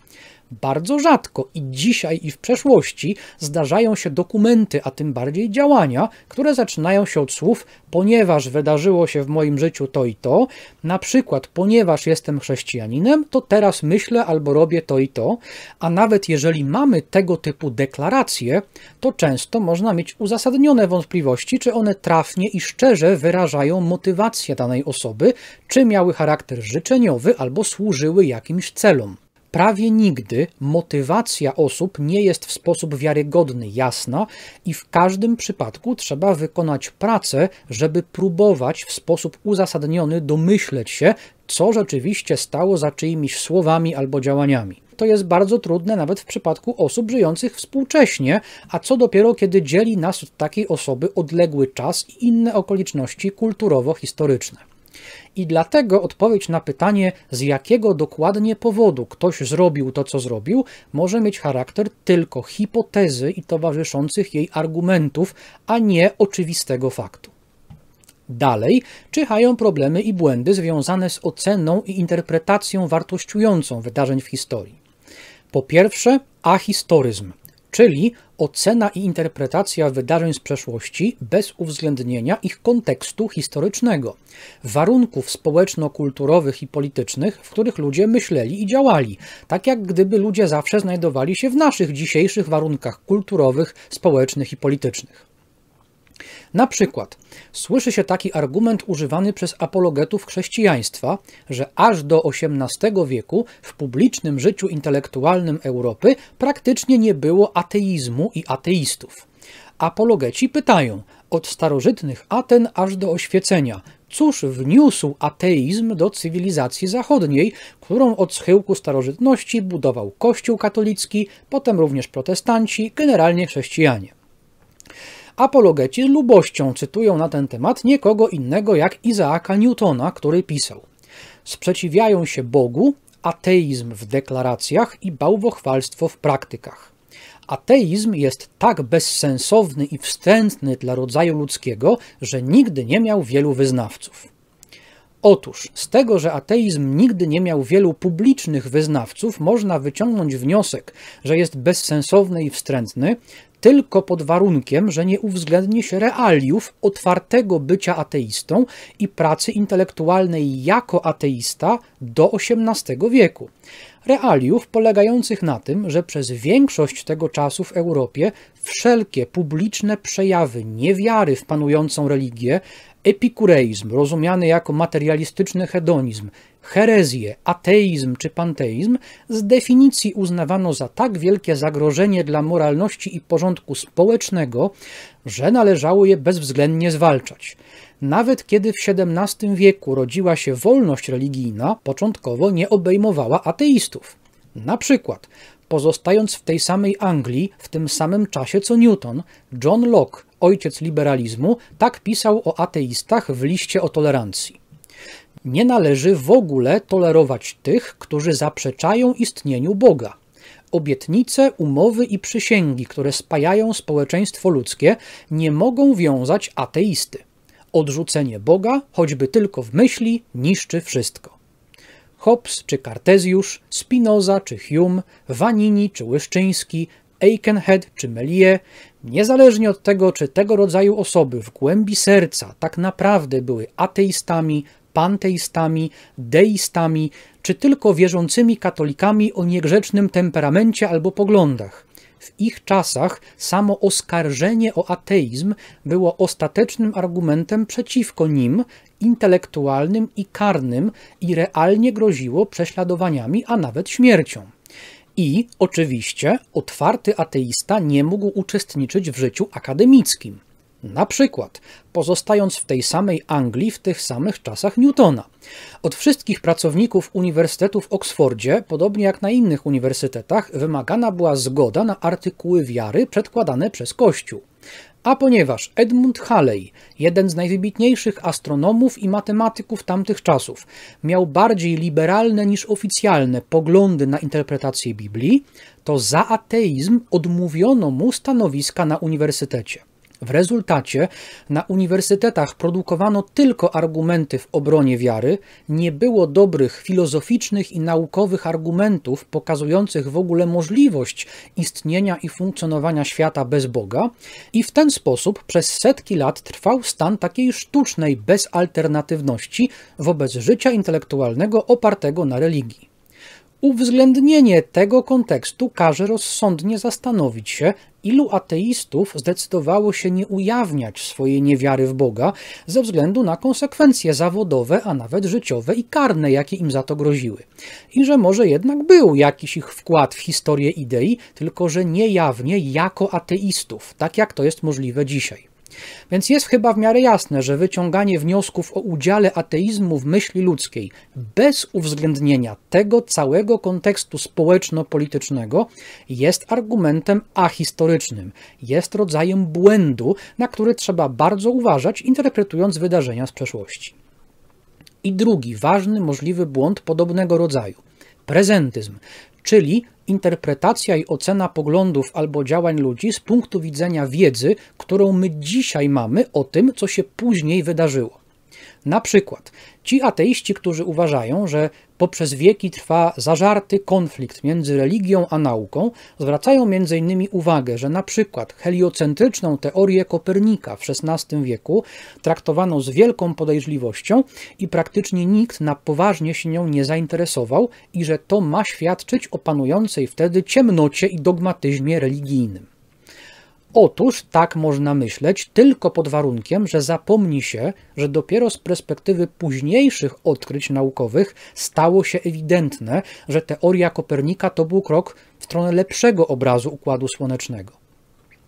Bardzo rzadko i dzisiaj i w przeszłości zdarzają się dokumenty, a tym bardziej działania, które zaczynają się od słów ponieważ wydarzyło się w moim życiu to i to, na przykład ponieważ jestem chrześcijaninem, to teraz myślę albo robię to i to, a nawet jeżeli mamy tego typu deklaracje, to często można mieć uzasadnione wątpliwości, czy one trafnie i szczerze wyrażają motywację danej osoby, czy miały charakter życzeniowy albo służyły jakimś celom prawie nigdy motywacja osób nie jest w sposób wiarygodny, jasna i w każdym przypadku trzeba wykonać pracę, żeby próbować w sposób uzasadniony domyśleć się, co rzeczywiście stało za czyimiś słowami albo działaniami. To jest bardzo trudne nawet w przypadku osób żyjących współcześnie, a co dopiero kiedy dzieli nas od takiej osoby odległy czas i inne okoliczności kulturowo-historyczne. I dlatego odpowiedź na pytanie, z jakiego dokładnie powodu ktoś zrobił to, co zrobił, może mieć charakter tylko hipotezy i towarzyszących jej argumentów, a nie oczywistego faktu. Dalej czyhają problemy i błędy związane z oceną i interpretacją wartościującą wydarzeń w historii. Po pierwsze, ahistoryzm czyli ocena i interpretacja wydarzeń z przeszłości bez uwzględnienia ich kontekstu historycznego, warunków społeczno-kulturowych i politycznych, w których ludzie myśleli i działali, tak jak gdyby ludzie zawsze znajdowali się w naszych dzisiejszych warunkach kulturowych, społecznych i politycznych. Na przykład słyszy się taki argument używany przez apologetów chrześcijaństwa, że aż do XVIII wieku w publicznym życiu intelektualnym Europy praktycznie nie było ateizmu i ateistów. Apologeci pytają od starożytnych Aten aż do oświecenia, cóż wniósł ateizm do cywilizacji zachodniej, którą od schyłku starożytności budował Kościół katolicki, potem również protestanci, generalnie chrześcijanie. Apologeci z lubością cytują na ten temat nikogo innego jak Izaaka Newtona, który pisał: Sprzeciwiają się Bogu, ateizm w deklaracjach i bałwochwalstwo w praktykach. Ateizm jest tak bezsensowny i wstrętny dla rodzaju ludzkiego, że nigdy nie miał wielu wyznawców. Otóż z tego, że ateizm nigdy nie miał wielu publicznych wyznawców, można wyciągnąć wniosek, że jest bezsensowny i wstrętny, tylko pod warunkiem, że nie uwzględni się realiów otwartego bycia ateistą i pracy intelektualnej jako ateista do XVIII wieku. Realiów polegających na tym, że przez większość tego czasu w Europie wszelkie publiczne przejawy niewiary w panującą religię, epikureizm rozumiany jako materialistyczny hedonizm, herezję, ateizm czy panteizm z definicji uznawano za tak wielkie zagrożenie dla moralności i porządku społecznego, że należało je bezwzględnie zwalczać. Nawet kiedy w XVII wieku rodziła się wolność religijna, początkowo nie obejmowała ateistów. Na przykład Pozostając w tej samej Anglii w tym samym czasie co Newton, John Locke, ojciec liberalizmu, tak pisał o ateistach w liście o tolerancji. Nie należy w ogóle tolerować tych, którzy zaprzeczają istnieniu Boga. Obietnice, umowy i przysięgi, które spajają społeczeństwo ludzkie, nie mogą wiązać ateisty. Odrzucenie Boga, choćby tylko w myśli, niszczy wszystko. Hobbes czy Kartezjusz, Spinoza czy Hume, Vanini czy Łyszczyński, Aikenhead czy Melie, niezależnie od tego, czy tego rodzaju osoby w głębi serca tak naprawdę były ateistami, panteistami, deistami, czy tylko wierzącymi katolikami o niegrzecznym temperamencie albo poglądach. W ich czasach samo oskarżenie o ateizm było ostatecznym argumentem przeciwko nim, intelektualnym i karnym, i realnie groziło prześladowaniami, a nawet śmiercią. I, oczywiście, otwarty ateista nie mógł uczestniczyć w życiu akademickim. Na przykład, pozostając w tej samej Anglii w tych samych czasach Newtona. Od wszystkich pracowników Uniwersytetu w Oksfordzie, podobnie jak na innych uniwersytetach, wymagana była zgoda na artykuły wiary przedkładane przez Kościół. A ponieważ Edmund Halley, jeden z najwybitniejszych astronomów i matematyków tamtych czasów, miał bardziej liberalne niż oficjalne poglądy na interpretację Biblii, to za ateizm odmówiono mu stanowiska na uniwersytecie. W rezultacie na uniwersytetach produkowano tylko argumenty w obronie wiary, nie było dobrych filozoficznych i naukowych argumentów pokazujących w ogóle możliwość istnienia i funkcjonowania świata bez Boga, i w ten sposób przez setki lat trwał stan takiej sztucznej bezalternatywności wobec życia intelektualnego opartego na religii. Uwzględnienie tego kontekstu każe rozsądnie zastanowić się, ilu ateistów zdecydowało się nie ujawniać swojej niewiary w Boga ze względu na konsekwencje zawodowe, a nawet życiowe i karne, jakie im za to groziły. I że może jednak był jakiś ich wkład w historię idei, tylko że niejawnie jako ateistów, tak jak to jest możliwe dzisiaj. Więc jest chyba w miarę jasne, że wyciąganie wniosków o udziale ateizmu w myśli ludzkiej bez uwzględnienia tego całego kontekstu społeczno-politycznego jest argumentem ahistorycznym, jest rodzajem błędu, na który trzeba bardzo uważać, interpretując wydarzenia z przeszłości. I drugi ważny możliwy błąd podobnego rodzaju prezentyzm, czyli interpretacja i ocena poglądów albo działań ludzi z punktu widzenia wiedzy, którą my dzisiaj mamy o tym, co się później wydarzyło. Na przykład, Ci ateiści, którzy uważają, że poprzez wieki trwa zażarty konflikt między religią a nauką, zwracają m.in. uwagę, że na przykład heliocentryczną teorię Kopernika w XVI wieku traktowano z wielką podejrzliwością i praktycznie nikt na poważnie się nią nie zainteresował i że to ma świadczyć o panującej wtedy ciemnocie i dogmatyzmie religijnym. Otóż tak można myśleć tylko pod warunkiem, że zapomni się, że dopiero z perspektywy późniejszych odkryć naukowych stało się ewidentne, że teoria Kopernika to był krok w stronę lepszego obrazu układu słonecznego.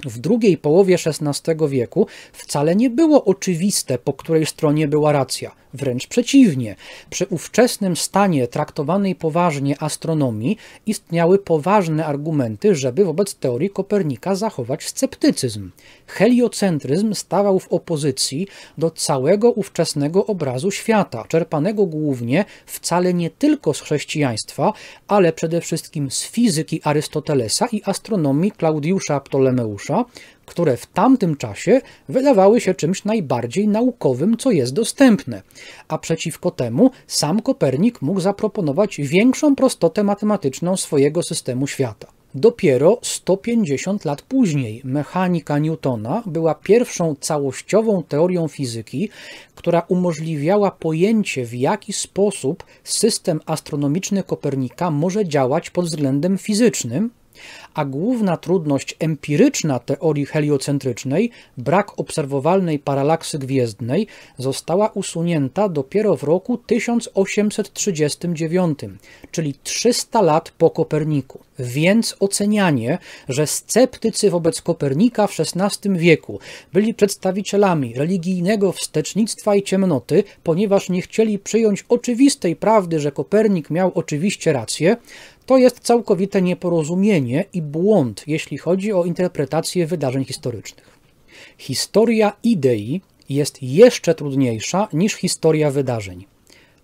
W drugiej połowie XVI wieku wcale nie było oczywiste, po której stronie była racja Wręcz przeciwnie, przy ówczesnym stanie traktowanej poważnie astronomii istniały poważne argumenty, żeby wobec teorii Kopernika zachować sceptycyzm. Heliocentryzm stawał w opozycji do całego ówczesnego obrazu świata, czerpanego głównie wcale nie tylko z chrześcijaństwa, ale przede wszystkim z fizyki Arystotelesa i astronomii Klaudiusza Ptolemeusza, które w tamtym czasie wydawały się czymś najbardziej naukowym, co jest dostępne. A przeciwko temu sam Kopernik mógł zaproponować większą prostotę matematyczną swojego systemu świata. Dopiero 150 lat później mechanika Newtona była pierwszą całościową teorią fizyki, która umożliwiała pojęcie, w jaki sposób system astronomiczny Kopernika może działać pod względem fizycznym, a główna trudność empiryczna teorii heliocentrycznej, brak obserwowalnej paralaksy gwiezdnej, została usunięta dopiero w roku 1839, czyli 300 lat po Koperniku. Więc ocenianie, że sceptycy wobec Kopernika w XVI wieku byli przedstawicielami religijnego wstecznictwa i ciemnoty, ponieważ nie chcieli przyjąć oczywistej prawdy, że Kopernik miał oczywiście rację, to jest całkowite nieporozumienie i błąd, jeśli chodzi o interpretację wydarzeń historycznych. Historia idei jest jeszcze trudniejsza niż historia wydarzeń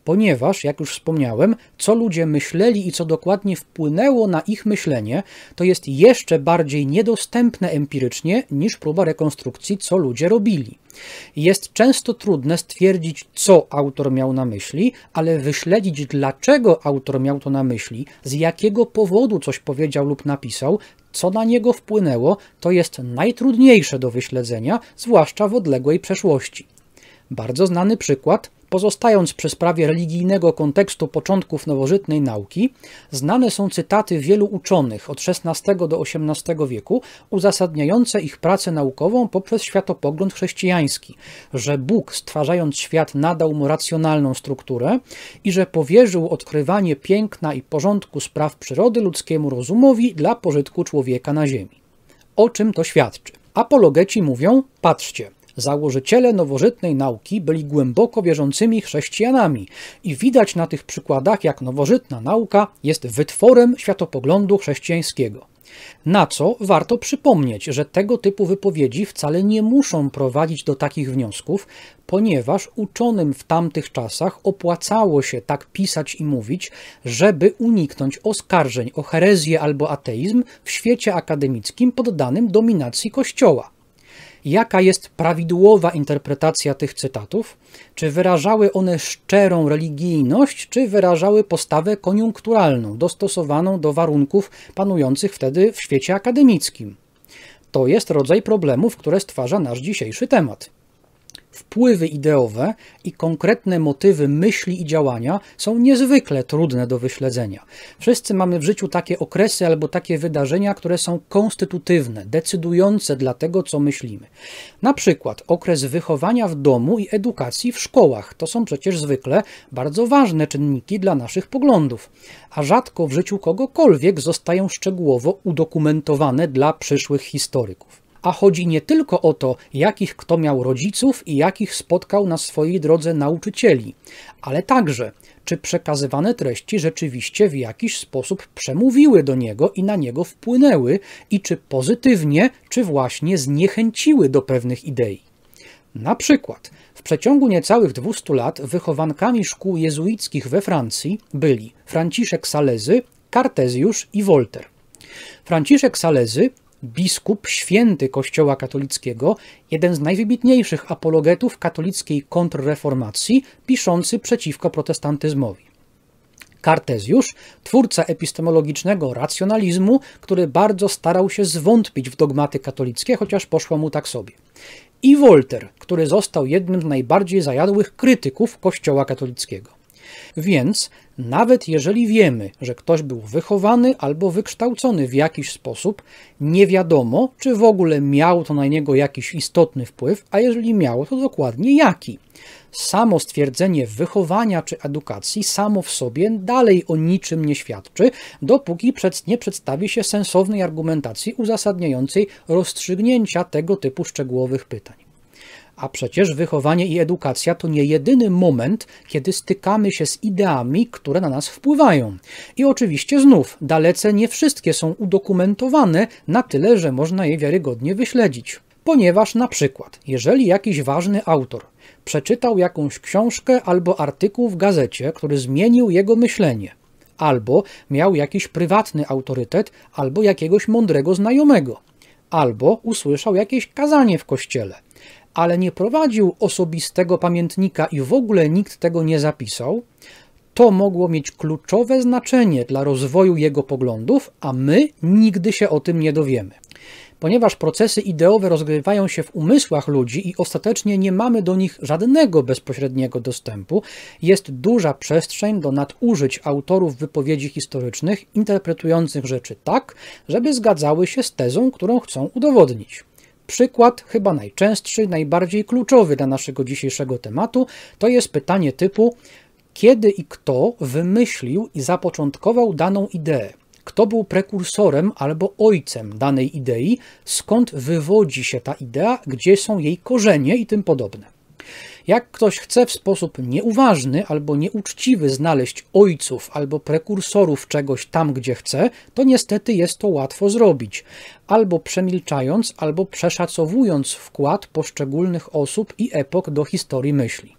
ponieważ, jak już wspomniałem, co ludzie myśleli i co dokładnie wpłynęło na ich myślenie, to jest jeszcze bardziej niedostępne empirycznie niż próba rekonstrukcji, co ludzie robili. Jest często trudne stwierdzić, co autor miał na myśli, ale wyśledzić, dlaczego autor miał to na myśli, z jakiego powodu coś powiedział lub napisał, co na niego wpłynęło, to jest najtrudniejsze do wyśledzenia, zwłaszcza w odległej przeszłości. Bardzo znany przykład Pozostając przy sprawie religijnego kontekstu początków nowożytnej nauki, znane są cytaty wielu uczonych od XVI do XVIII wieku uzasadniające ich pracę naukową poprzez światopogląd chrześcijański, że Bóg stwarzając świat nadał mu racjonalną strukturę i że powierzył odkrywanie piękna i porządku spraw przyrody ludzkiemu rozumowi dla pożytku człowieka na ziemi. O czym to świadczy? Apologeci mówią, patrzcie, Założyciele nowożytnej nauki byli głęboko wierzącymi chrześcijanami i widać na tych przykładach, jak nowożytna nauka jest wytworem światopoglądu chrześcijańskiego. Na co warto przypomnieć, że tego typu wypowiedzi wcale nie muszą prowadzić do takich wniosków, ponieważ uczonym w tamtych czasach opłacało się tak pisać i mówić, żeby uniknąć oskarżeń o herezję albo ateizm w świecie akademickim poddanym dominacji Kościoła jaka jest prawidłowa interpretacja tych cytatów, czy wyrażały one szczerą religijność, czy wyrażały postawę koniunkturalną, dostosowaną do warunków panujących wtedy w świecie akademickim. To jest rodzaj problemów, które stwarza nasz dzisiejszy temat wpływy ideowe i konkretne motywy myśli i działania są niezwykle trudne do wyśledzenia. Wszyscy mamy w życiu takie okresy albo takie wydarzenia, które są konstytutywne, decydujące dla tego, co myślimy. Na przykład okres wychowania w domu i edukacji w szkołach to są przecież zwykle bardzo ważne czynniki dla naszych poglądów, a rzadko w życiu kogokolwiek zostają szczegółowo udokumentowane dla przyszłych historyków a chodzi nie tylko o to, jakich kto miał rodziców i jakich spotkał na swojej drodze nauczycieli, ale także czy przekazywane treści rzeczywiście w jakiś sposób przemówiły do niego i na niego wpłynęły i czy pozytywnie, czy właśnie zniechęciły do pewnych idei. Na przykład w przeciągu niecałych 200 lat wychowankami szkół jezuickich we Francji byli Franciszek Salezy, Kartezjusz i Wolter. Franciszek Salezy biskup święty Kościoła katolickiego, jeden z najwybitniejszych apologetów katolickiej kontrreformacji, piszący przeciwko protestantyzmowi. Kartezjusz, twórca epistemologicznego racjonalizmu, który bardzo starał się zwątpić w dogmaty katolickie, chociaż poszło mu tak sobie. I Wolter, który został jednym z najbardziej zajadłych krytyków Kościoła katolickiego. Więc nawet jeżeli wiemy, że ktoś był wychowany albo wykształcony w jakiś sposób, nie wiadomo, czy w ogóle miał to na niego jakiś istotny wpływ, a jeżeli miało, to dokładnie jaki. Samo stwierdzenie wychowania czy edukacji samo w sobie dalej o niczym nie świadczy, dopóki przed, nie przedstawi się sensownej argumentacji uzasadniającej rozstrzygnięcia tego typu szczegółowych pytań. A przecież wychowanie i edukacja to nie jedyny moment, kiedy stykamy się z ideami, które na nas wpływają. I oczywiście znów, dalece nie wszystkie są udokumentowane na tyle, że można je wiarygodnie wyśledzić. Ponieważ na przykład, jeżeli jakiś ważny autor przeczytał jakąś książkę albo artykuł w gazecie, który zmienił jego myślenie, albo miał jakiś prywatny autorytet, albo jakiegoś mądrego znajomego, albo usłyszał jakieś kazanie w kościele, ale nie prowadził osobistego pamiętnika i w ogóle nikt tego nie zapisał, to mogło mieć kluczowe znaczenie dla rozwoju jego poglądów, a my nigdy się o tym nie dowiemy. Ponieważ procesy ideowe rozgrywają się w umysłach ludzi i ostatecznie nie mamy do nich żadnego bezpośredniego dostępu, jest duża przestrzeń do nadużyć autorów wypowiedzi historycznych interpretujących rzeczy tak, żeby zgadzały się z tezą, którą chcą udowodnić. Przykład, chyba najczęstszy, najbardziej kluczowy dla naszego dzisiejszego tematu, to jest pytanie typu: kiedy i kto wymyślił i zapoczątkował daną ideę? Kto był prekursorem albo ojcem danej idei, skąd wywodzi się ta idea, gdzie są jej korzenie i tym podobne. Jak ktoś chce w sposób nieuważny albo nieuczciwy znaleźć ojców albo prekursorów czegoś tam, gdzie chce, to niestety jest to łatwo zrobić, albo przemilczając, albo przeszacowując wkład poszczególnych osób i epok do historii myśli.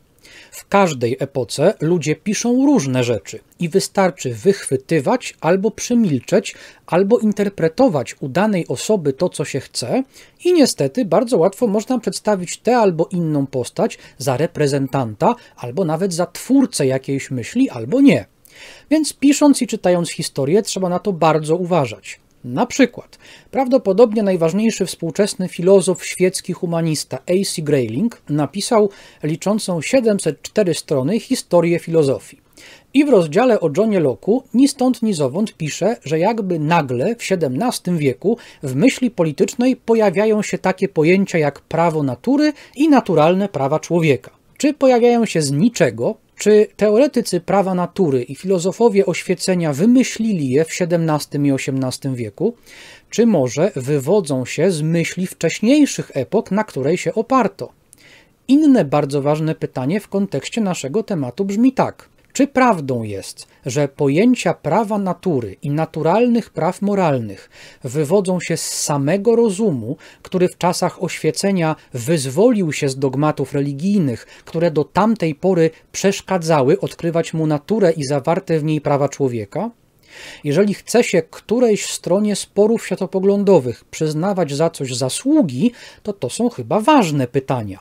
W każdej epoce ludzie piszą różne rzeczy i wystarczy wychwytywać albo przemilczeć, albo interpretować u danej osoby to, co się chce, i niestety bardzo łatwo można przedstawić tę albo inną postać za reprezentanta, albo nawet za twórcę jakiejś myśli, albo nie. Więc pisząc i czytając historię, trzeba na to bardzo uważać. Na przykład, prawdopodobnie najważniejszy współczesny filozof świecki humanista A.C. Grayling napisał liczącą 704 strony historię filozofii. I w rozdziale o Johnie Locke'u ni stąd ni zowąd pisze, że jakby nagle w XVII wieku w myśli politycznej pojawiają się takie pojęcia jak prawo natury i naturalne prawa człowieka. Czy pojawiają się z niczego, czy teoretycy prawa natury i filozofowie oświecenia wymyślili je w XVII i XVIII wieku, czy może wywodzą się z myśli wcześniejszych epok, na której się oparto? Inne bardzo ważne pytanie w kontekście naszego tematu brzmi tak: czy prawdą jest, że pojęcia prawa natury i naturalnych praw moralnych wywodzą się z samego rozumu, który w czasach oświecenia wyzwolił się z dogmatów religijnych, które do tamtej pory przeszkadzały odkrywać mu naturę i zawarte w niej prawa człowieka? Jeżeli chce się którejś stronie sporów światopoglądowych przyznawać za coś zasługi, to to są chyba ważne pytania.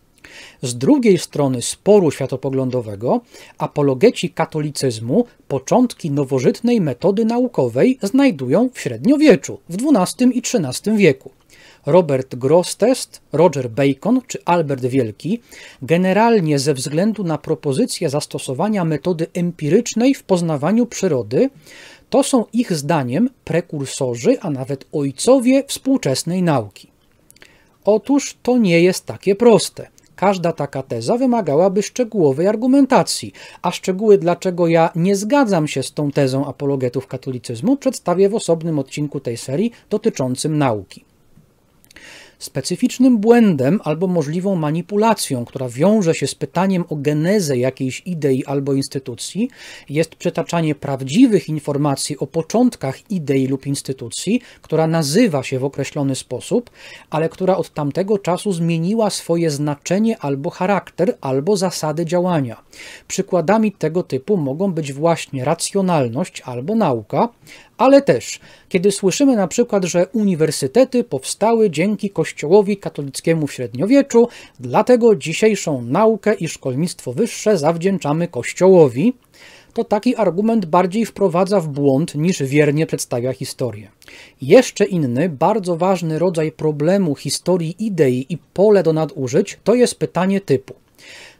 Z drugiej strony sporu światopoglądowego, apologeci katolicyzmu początki nowożytnej metody naukowej znajdują w średniowieczu, w XII i XIII wieku. Robert Grosstest, Roger Bacon czy Albert Wielki, generalnie ze względu na propozycję zastosowania metody empirycznej w poznawaniu przyrody, to są ich zdaniem prekursorzy, a nawet ojcowie współczesnej nauki. Otóż to nie jest takie proste. Każda taka teza wymagałaby szczegółowej argumentacji, a szczegóły, dlaczego ja nie zgadzam się z tą tezą apologetów katolicyzmu, przedstawię w osobnym odcinku tej serii dotyczącym nauki. Specyficznym błędem albo możliwą manipulacją, która wiąże się z pytaniem o genezę jakiejś idei albo instytucji, jest przytaczanie prawdziwych informacji o początkach idei lub instytucji, która nazywa się w określony sposób, ale która od tamtego czasu zmieniła swoje znaczenie albo charakter, albo zasady działania. Przykładami tego typu mogą być właśnie racjonalność albo nauka, ale też kiedy słyszymy na przykład, że uniwersytety powstały dzięki Kościołowi katolickiemu w średniowieczu, dlatego dzisiejszą naukę i szkolnictwo wyższe zawdzięczamy Kościołowi, to taki argument bardziej wprowadza w błąd niż wiernie przedstawia historię. Jeszcze inny, bardzo ważny rodzaj problemu historii idei i pole do nadużyć to jest pytanie typu.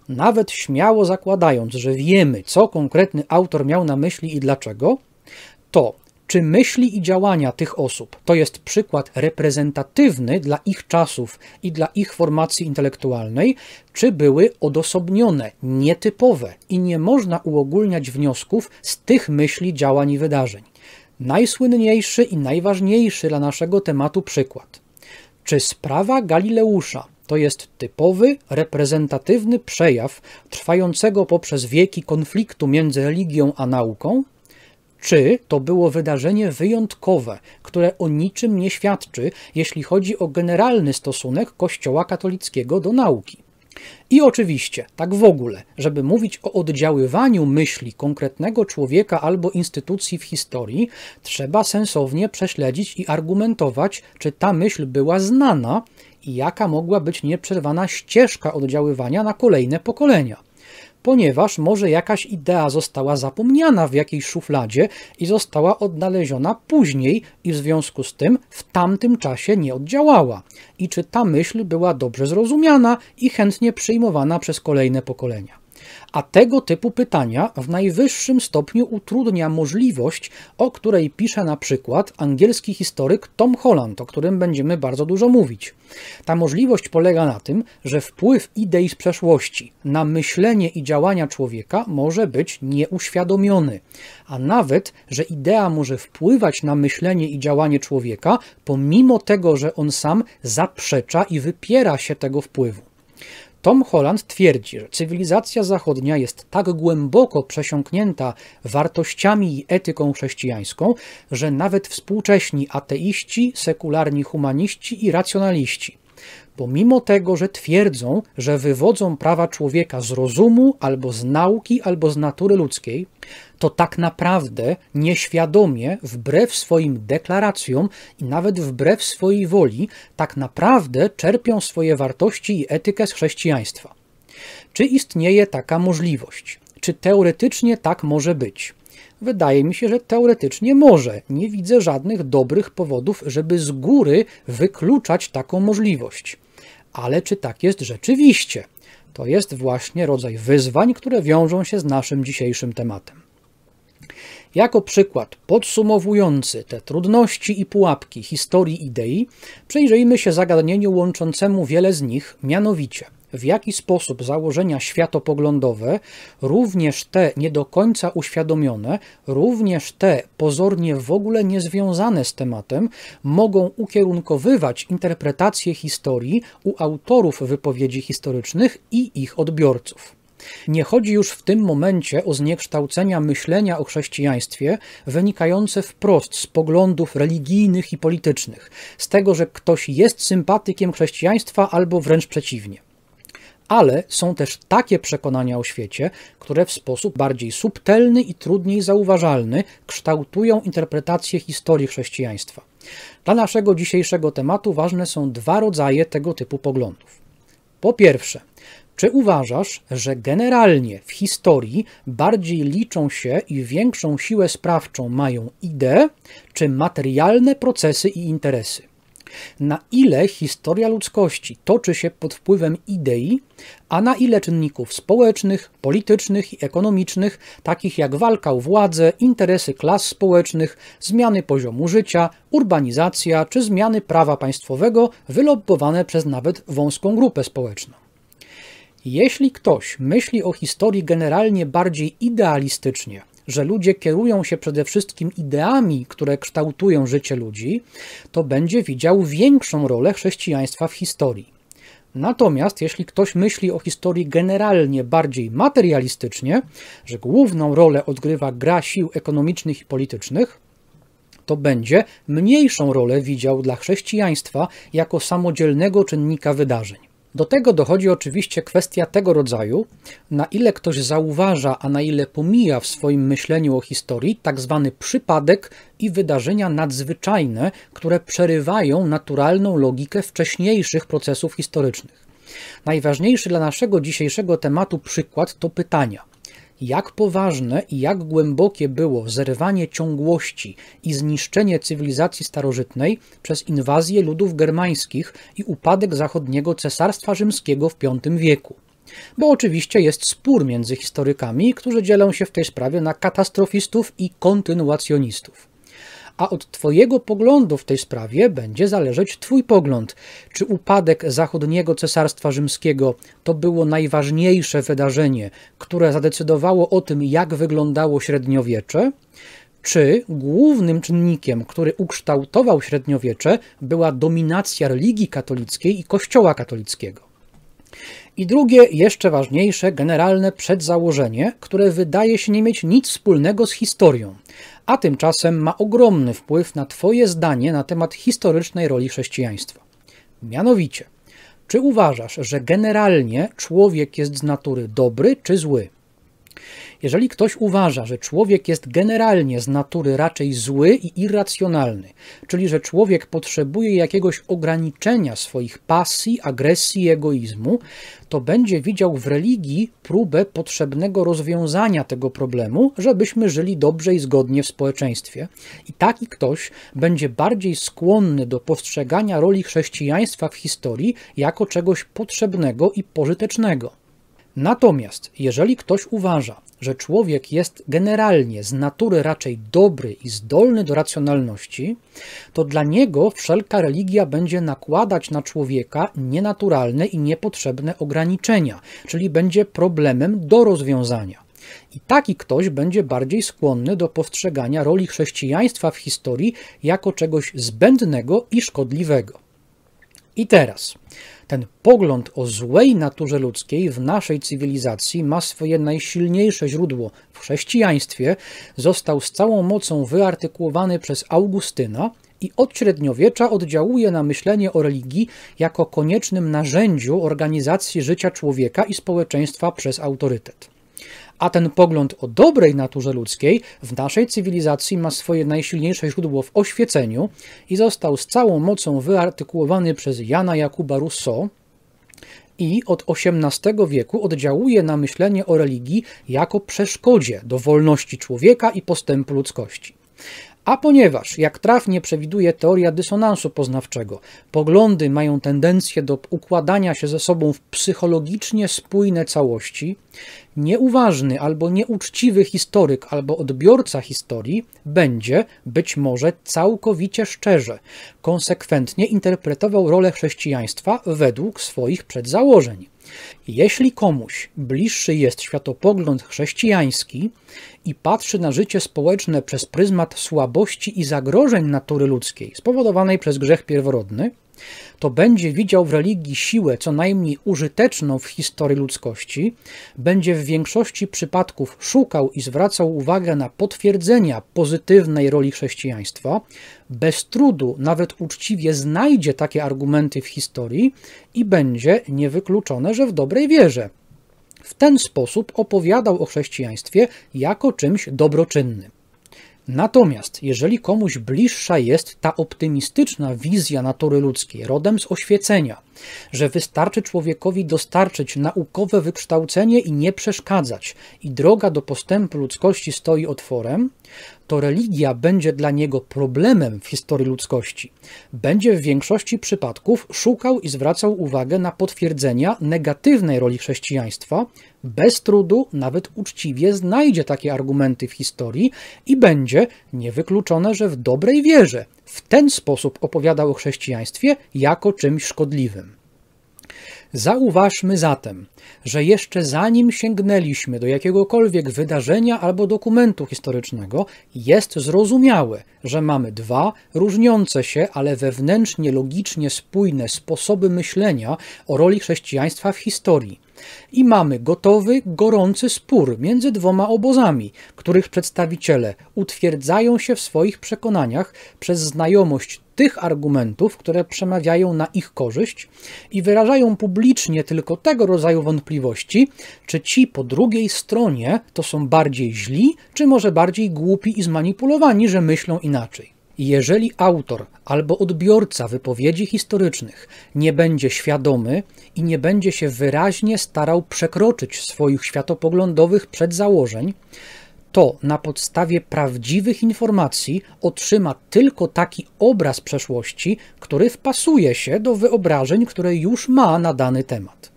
Nawet śmiało zakładając, że wiemy, co konkretny autor miał na myśli i dlaczego, to czy myśli i działania tych osób to jest przykład reprezentatywny dla ich czasów i dla ich formacji intelektualnej, czy były odosobnione, nietypowe i nie można uogólniać wniosków z tych myśli, działań i wydarzeń. Najsłynniejszy i najważniejszy dla naszego tematu przykład. Czy sprawa Galileusza to jest typowy, reprezentatywny przejaw trwającego poprzez wieki konfliktu między religią a nauką? czy to było wydarzenie wyjątkowe, które o niczym nie świadczy, jeśli chodzi o generalny stosunek Kościoła katolickiego do nauki. I oczywiście, tak w ogóle, żeby mówić o oddziaływaniu myśli konkretnego człowieka albo instytucji w historii, trzeba sensownie prześledzić i argumentować, czy ta myśl była znana i jaka mogła być nieprzerwana ścieżka oddziaływania na kolejne pokolenia ponieważ może jakaś idea została zapomniana w jakiejś szufladzie i została odnaleziona później i w związku z tym w tamtym czasie nie oddziałała. I czy ta myśl była dobrze zrozumiana i chętnie przyjmowana przez kolejne pokolenia a tego typu pytania w najwyższym stopniu utrudnia możliwość, o której pisze na przykład angielski historyk Tom Holland, o którym będziemy bardzo dużo mówić. Ta możliwość polega na tym, że wpływ idei z przeszłości na myślenie i działania człowieka może być nieuświadomiony, a nawet, że idea może wpływać na myślenie i działanie człowieka, pomimo tego, że on sam zaprzecza i wypiera się tego wpływu. Tom Holland twierdzi, że cywilizacja zachodnia jest tak głęboko przesiąknięta wartościami i etyką chrześcijańską, że nawet współcześni ateiści, sekularni humaniści i racjonaliści pomimo tego, że twierdzą, że wywodzą prawa człowieka z rozumu albo z nauki, albo z natury ludzkiej, to tak naprawdę nieświadomie, wbrew swoim deklaracjom i nawet wbrew swojej woli, tak naprawdę czerpią swoje wartości i etykę z chrześcijaństwa. Czy istnieje taka możliwość? Czy teoretycznie tak może być? Wydaje mi się, że teoretycznie może. Nie widzę żadnych dobrych powodów, żeby z góry wykluczać taką możliwość. Ale czy tak jest rzeczywiście? To jest właśnie rodzaj wyzwań, które wiążą się z naszym dzisiejszym tematem. Jako przykład podsumowujący te trudności i pułapki historii idei, przyjrzyjmy się zagadnieniu łączącemu wiele z nich, mianowicie – w jaki sposób założenia światopoglądowe, również te nie do końca uświadomione, również te pozornie w ogóle niezwiązane z tematem, mogą ukierunkowywać interpretacje historii u autorów wypowiedzi historycznych i ich odbiorców. Nie chodzi już w tym momencie o zniekształcenia myślenia o chrześcijaństwie wynikające wprost z poglądów religijnych i politycznych, z tego, że ktoś jest sympatykiem chrześcijaństwa albo wręcz przeciwnie ale są też takie przekonania o świecie, które w sposób bardziej subtelny i trudniej zauważalny kształtują interpretację historii chrześcijaństwa. Dla naszego dzisiejszego tematu ważne są dwa rodzaje tego typu poglądów. Po pierwsze, czy uważasz, że generalnie w historii bardziej liczą się i większą siłę sprawczą mają idee, czy materialne procesy i interesy? na ile historia ludzkości toczy się pod wpływem idei, a na ile czynników społecznych, politycznych i ekonomicznych, takich jak walka o władzę, interesy klas społecznych, zmiany poziomu życia, urbanizacja czy zmiany prawa państwowego wylobowane przez nawet wąską grupę społeczną. Jeśli ktoś myśli o historii generalnie bardziej idealistycznie, że ludzie kierują się przede wszystkim ideami, które kształtują życie ludzi, to będzie widział większą rolę chrześcijaństwa w historii. Natomiast jeśli ktoś myśli o historii generalnie bardziej materialistycznie, że główną rolę odgrywa gra sił ekonomicznych i politycznych, to będzie mniejszą rolę widział dla chrześcijaństwa jako samodzielnego czynnika wydarzeń. Do tego dochodzi oczywiście kwestia tego rodzaju, na ile ktoś zauważa, a na ile pomija w swoim myśleniu o historii tak zwany przypadek i wydarzenia nadzwyczajne, które przerywają naturalną logikę wcześniejszych procesów historycznych. Najważniejszy dla naszego dzisiejszego tematu przykład to pytania jak poważne i jak głębokie było zerwanie ciągłości i zniszczenie cywilizacji starożytnej przez inwazję ludów germańskich i upadek zachodniego cesarstwa rzymskiego w V wieku. Bo oczywiście jest spór między historykami, którzy dzielą się w tej sprawie na katastrofistów i kontynuacjonistów a od Twojego poglądu w tej sprawie będzie zależeć Twój pogląd. Czy upadek zachodniego cesarstwa rzymskiego to było najważniejsze wydarzenie, które zadecydowało o tym, jak wyglądało średniowiecze? czy głównym czynnikiem, który ukształtował średniowiecze, była dominacja religii katolickiej i kościoła katolickiego. I drugie, jeszcze ważniejsze, generalne przedzałożenie, które wydaje się nie mieć nic wspólnego z historią a tymczasem ma ogromny wpływ na Twoje zdanie na temat historycznej roli chrześcijaństwa. Mianowicie, czy uważasz, że generalnie człowiek jest z natury dobry czy zły? Jeżeli ktoś uważa, że człowiek jest generalnie z natury raczej zły i irracjonalny, czyli że człowiek potrzebuje jakiegoś ograniczenia swoich pasji, agresji i egoizmu, to będzie widział w religii próbę potrzebnego rozwiązania tego problemu, żebyśmy żyli dobrze i zgodnie w społeczeństwie. I taki ktoś będzie bardziej skłonny do postrzegania roli chrześcijaństwa w historii jako czegoś potrzebnego i pożytecznego. Natomiast jeżeli ktoś uważa, że człowiek jest generalnie z natury raczej dobry i zdolny do racjonalności, to dla niego wszelka religia będzie nakładać na człowieka nienaturalne i niepotrzebne ograniczenia, czyli będzie problemem do rozwiązania. I taki ktoś będzie bardziej skłonny do postrzegania roli chrześcijaństwa w historii jako czegoś zbędnego i szkodliwego. I teraz, ten pogląd o złej naturze ludzkiej w naszej cywilizacji ma swoje najsilniejsze źródło w chrześcijaństwie, został z całą mocą wyartykułowany przez Augustyna i od średniowiecza oddziałuje na myślenie o religii jako koniecznym narzędziu organizacji życia człowieka i społeczeństwa przez autorytet. A ten pogląd o dobrej naturze ludzkiej w naszej cywilizacji ma swoje najsilniejsze źródło w oświeceniu i został z całą mocą wyartykułowany przez Jana Jakuba Rousseau, i od XVIII wieku oddziałuje na myślenie o religii jako przeszkodzie do wolności człowieka i postępu ludzkości. A ponieważ, jak trafnie przewiduje teoria dysonansu poznawczego, poglądy mają tendencję do układania się ze sobą w psychologicznie spójne całości, Nieuważny albo nieuczciwy historyk albo odbiorca historii będzie, być może całkowicie szczerze, konsekwentnie interpretował rolę chrześcijaństwa według swoich przedzałożeń. Jeśli komuś bliższy jest światopogląd chrześcijański i patrzy na życie społeczne przez pryzmat słabości i zagrożeń natury ludzkiej spowodowanej przez grzech pierworodny, to będzie widział w religii siłę co najmniej użyteczną w historii ludzkości, będzie w większości przypadków szukał i zwracał uwagę na potwierdzenia pozytywnej roli chrześcijaństwa, bez trudu, nawet uczciwie znajdzie takie argumenty w historii i będzie niewykluczone, że w dobrej wierze. W ten sposób opowiadał o chrześcijaństwie jako czymś dobroczynnym. Natomiast jeżeli komuś bliższa jest ta optymistyczna wizja natury ludzkiej, rodem z oświecenia, że wystarczy człowiekowi dostarczyć naukowe wykształcenie i nie przeszkadzać, i droga do postępu ludzkości stoi otworem, to religia będzie dla niego problemem w historii ludzkości. Będzie w większości przypadków szukał i zwracał uwagę na potwierdzenia negatywnej roli chrześcijaństwa, bez trudu, nawet uczciwie znajdzie takie argumenty w historii i będzie niewykluczone, że w dobrej wierze w ten sposób opowiadał o chrześcijaństwie jako czymś szkodliwym. Zauważmy zatem, że jeszcze zanim sięgnęliśmy do jakiegokolwiek wydarzenia albo dokumentu historycznego, jest zrozumiałe, że mamy dwa różniące się, ale wewnętrznie logicznie spójne sposoby myślenia o roli chrześcijaństwa w historii. I mamy gotowy, gorący spór między dwoma obozami, których przedstawiciele utwierdzają się w swoich przekonaniach przez znajomość tych argumentów, które przemawiają na ich korzyść i wyrażają publicznie tylko tego rodzaju wątpliwości, czy ci po drugiej stronie to są bardziej źli, czy może bardziej głupi i zmanipulowani, że myślą inaczej. Jeżeli autor albo odbiorca wypowiedzi historycznych nie będzie świadomy i nie będzie się wyraźnie starał przekroczyć swoich światopoglądowych przedzałożeń, to na podstawie prawdziwych informacji otrzyma tylko taki obraz przeszłości, który wpasuje się do wyobrażeń, które już ma na dany temat.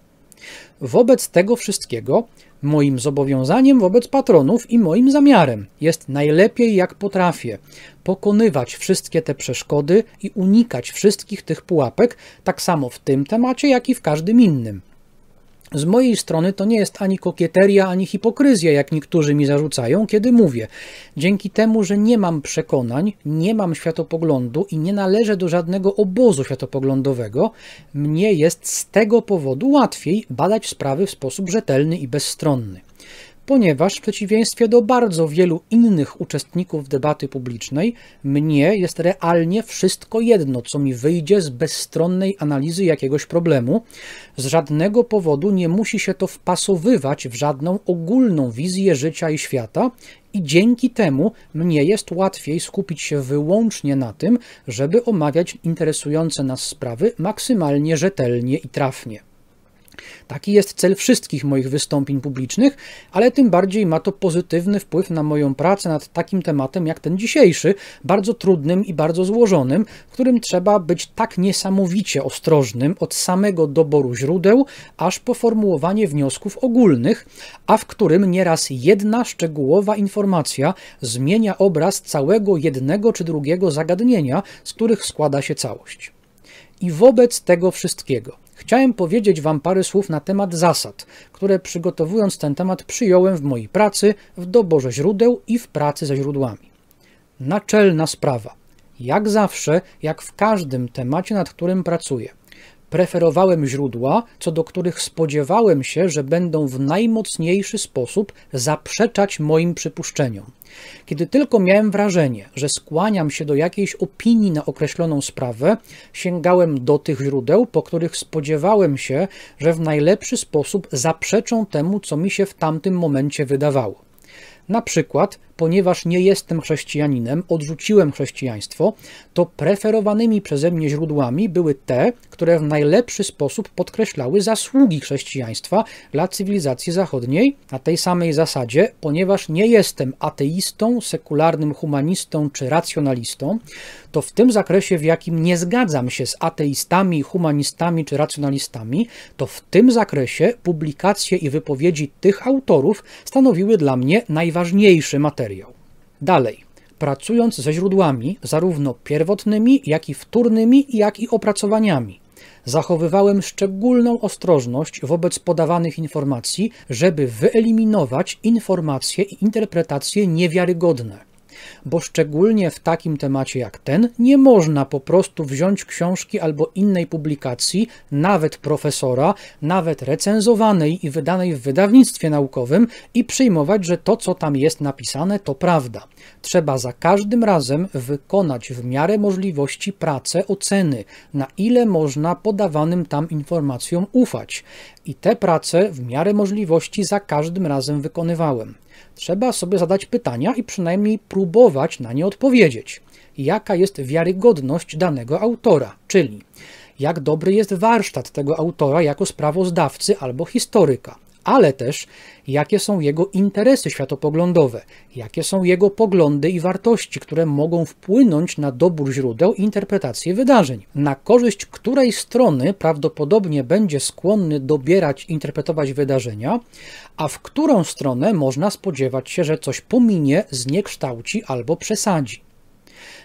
Wobec tego wszystkiego, moim zobowiązaniem wobec patronów i moim zamiarem jest najlepiej jak potrafię pokonywać wszystkie te przeszkody i unikać wszystkich tych pułapek, tak samo w tym temacie, jak i w każdym innym. Z mojej strony to nie jest ani kokieteria, ani hipokryzja, jak niektórzy mi zarzucają, kiedy mówię. Dzięki temu, że nie mam przekonań, nie mam światopoglądu i nie należę do żadnego obozu światopoglądowego, mnie jest z tego powodu łatwiej badać sprawy w sposób rzetelny i bezstronny ponieważ w przeciwieństwie do bardzo wielu innych uczestników debaty publicznej, mnie jest realnie wszystko jedno, co mi wyjdzie z bezstronnej analizy jakiegoś problemu. Z żadnego powodu nie musi się to wpasowywać w żadną ogólną wizję życia i świata. I dzięki temu mnie jest łatwiej skupić się wyłącznie na tym, żeby omawiać interesujące nas sprawy maksymalnie rzetelnie i trafnie. Taki jest cel wszystkich moich wystąpień publicznych, ale tym bardziej ma to pozytywny wpływ na moją pracę nad takim tematem jak ten dzisiejszy, bardzo trudnym i bardzo złożonym, w którym trzeba być tak niesamowicie ostrożnym od samego doboru źródeł, aż po formułowanie wniosków ogólnych, a w którym nieraz jedna szczegółowa informacja zmienia obraz całego jednego czy drugiego zagadnienia, z których składa się całość. I wobec tego wszystkiego Chciałem powiedzieć Wam parę słów na temat zasad, które przygotowując ten temat przyjąłem w mojej pracy, w doborze źródeł i w pracy ze źródłami. Naczelna sprawa. Jak zawsze, jak w każdym temacie, nad którym pracuję preferowałem źródła, co do których spodziewałem się, że będą w najmocniejszy sposób zaprzeczać moim przypuszczeniom. Kiedy tylko miałem wrażenie, że skłaniam się do jakiejś opinii na określoną sprawę, sięgałem do tych źródeł, po których spodziewałem się, że w najlepszy sposób zaprzeczą temu, co mi się w tamtym momencie wydawało. Na przykład, ponieważ nie jestem chrześcijaninem, odrzuciłem chrześcijaństwo, to preferowanymi przeze mnie źródłami były te, które w najlepszy sposób podkreślały zasługi chrześcijaństwa dla cywilizacji zachodniej. Na tej samej zasadzie, ponieważ nie jestem ateistą, sekularnym humanistą czy racjonalistą, to w tym zakresie, w jakim nie zgadzam się z ateistami, humanistami czy racjonalistami, to w tym zakresie publikacje i wypowiedzi tych autorów stanowiły dla mnie najważniejszy materiał. Dalej pracując ze źródłami, zarówno pierwotnymi, jak i wtórnymi, jak i opracowaniami. Zachowywałem szczególną ostrożność wobec podawanych informacji, żeby wyeliminować informacje i interpretacje niewiarygodne bo szczególnie w takim temacie jak ten nie można po prostu wziąć książki albo innej publikacji, nawet profesora, nawet recenzowanej i wydanej w wydawnictwie naukowym i przyjmować, że to, co tam jest napisane, to prawda. Trzeba za każdym razem wykonać w miarę możliwości pracę oceny, na ile można podawanym tam informacjom ufać. I te prace w miarę możliwości za każdym razem wykonywałem. Trzeba sobie zadać pytania i przynajmniej próbować na nie odpowiedzieć. Jaka jest wiarygodność danego autora, czyli jak dobry jest warsztat tego autora jako sprawozdawcy albo historyka, ale też jakie są jego interesy światopoglądowe, jakie są jego poglądy i wartości, które mogą wpłynąć na dobór źródeł i interpretację wydarzeń, na korzyść której strony prawdopodobnie będzie skłonny dobierać interpretować wydarzenia, a w którą stronę można spodziewać się, że coś pominie, zniekształci albo przesadzi.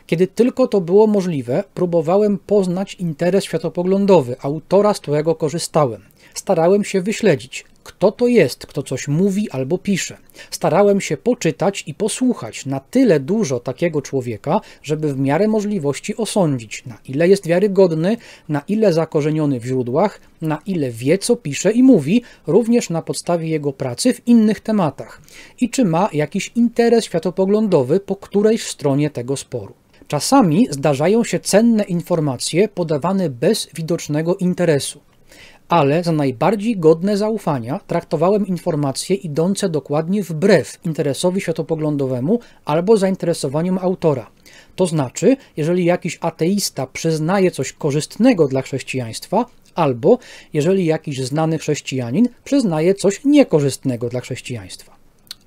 Kiedy tylko to było możliwe, próbowałem poznać interes światopoglądowy autora, z którego korzystałem. Starałem się wyśledzić, kto to jest, kto coś mówi albo pisze. Starałem się poczytać i posłuchać na tyle dużo takiego człowieka, żeby w miarę możliwości osądzić, na ile jest wiarygodny, na ile zakorzeniony w źródłach, na ile wie, co pisze i mówi, również na podstawie jego pracy w innych tematach i czy ma jakiś interes światopoglądowy po którejś stronie tego sporu. Czasami zdarzają się cenne informacje podawane bez widocznego interesu ale za najbardziej godne zaufania traktowałem informacje idące dokładnie wbrew interesowi światopoglądowemu albo zainteresowaniom autora. To znaczy, jeżeli jakiś ateista przyznaje coś korzystnego dla chrześcijaństwa, albo jeżeli jakiś znany chrześcijanin przyznaje coś niekorzystnego dla chrześcijaństwa.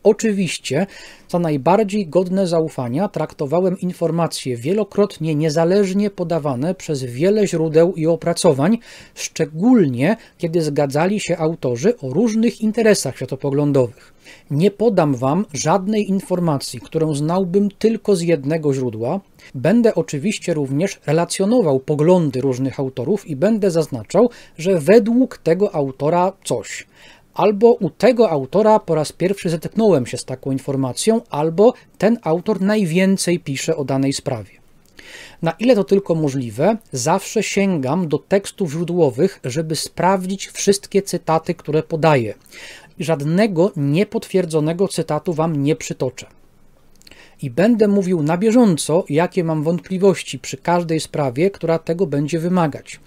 Oczywiście, co najbardziej godne zaufania traktowałem informacje wielokrotnie niezależnie podawane przez wiele źródeł i opracowań, szczególnie kiedy zgadzali się autorzy o różnych interesach światopoglądowych. Nie podam Wam żadnej informacji, którą znałbym tylko z jednego źródła. Będę oczywiście również relacjonował poglądy różnych autorów i będę zaznaczał, że według tego autora coś albo u tego autora po raz pierwszy zetknąłem się z taką informacją, albo ten autor najwięcej pisze o danej sprawie. Na ile to tylko możliwe, zawsze sięgam do tekstów źródłowych, żeby sprawdzić wszystkie cytaty, które podaję. Żadnego niepotwierdzonego cytatu wam nie przytoczę i będę mówił na bieżąco, jakie mam wątpliwości przy każdej sprawie, która tego będzie wymagać.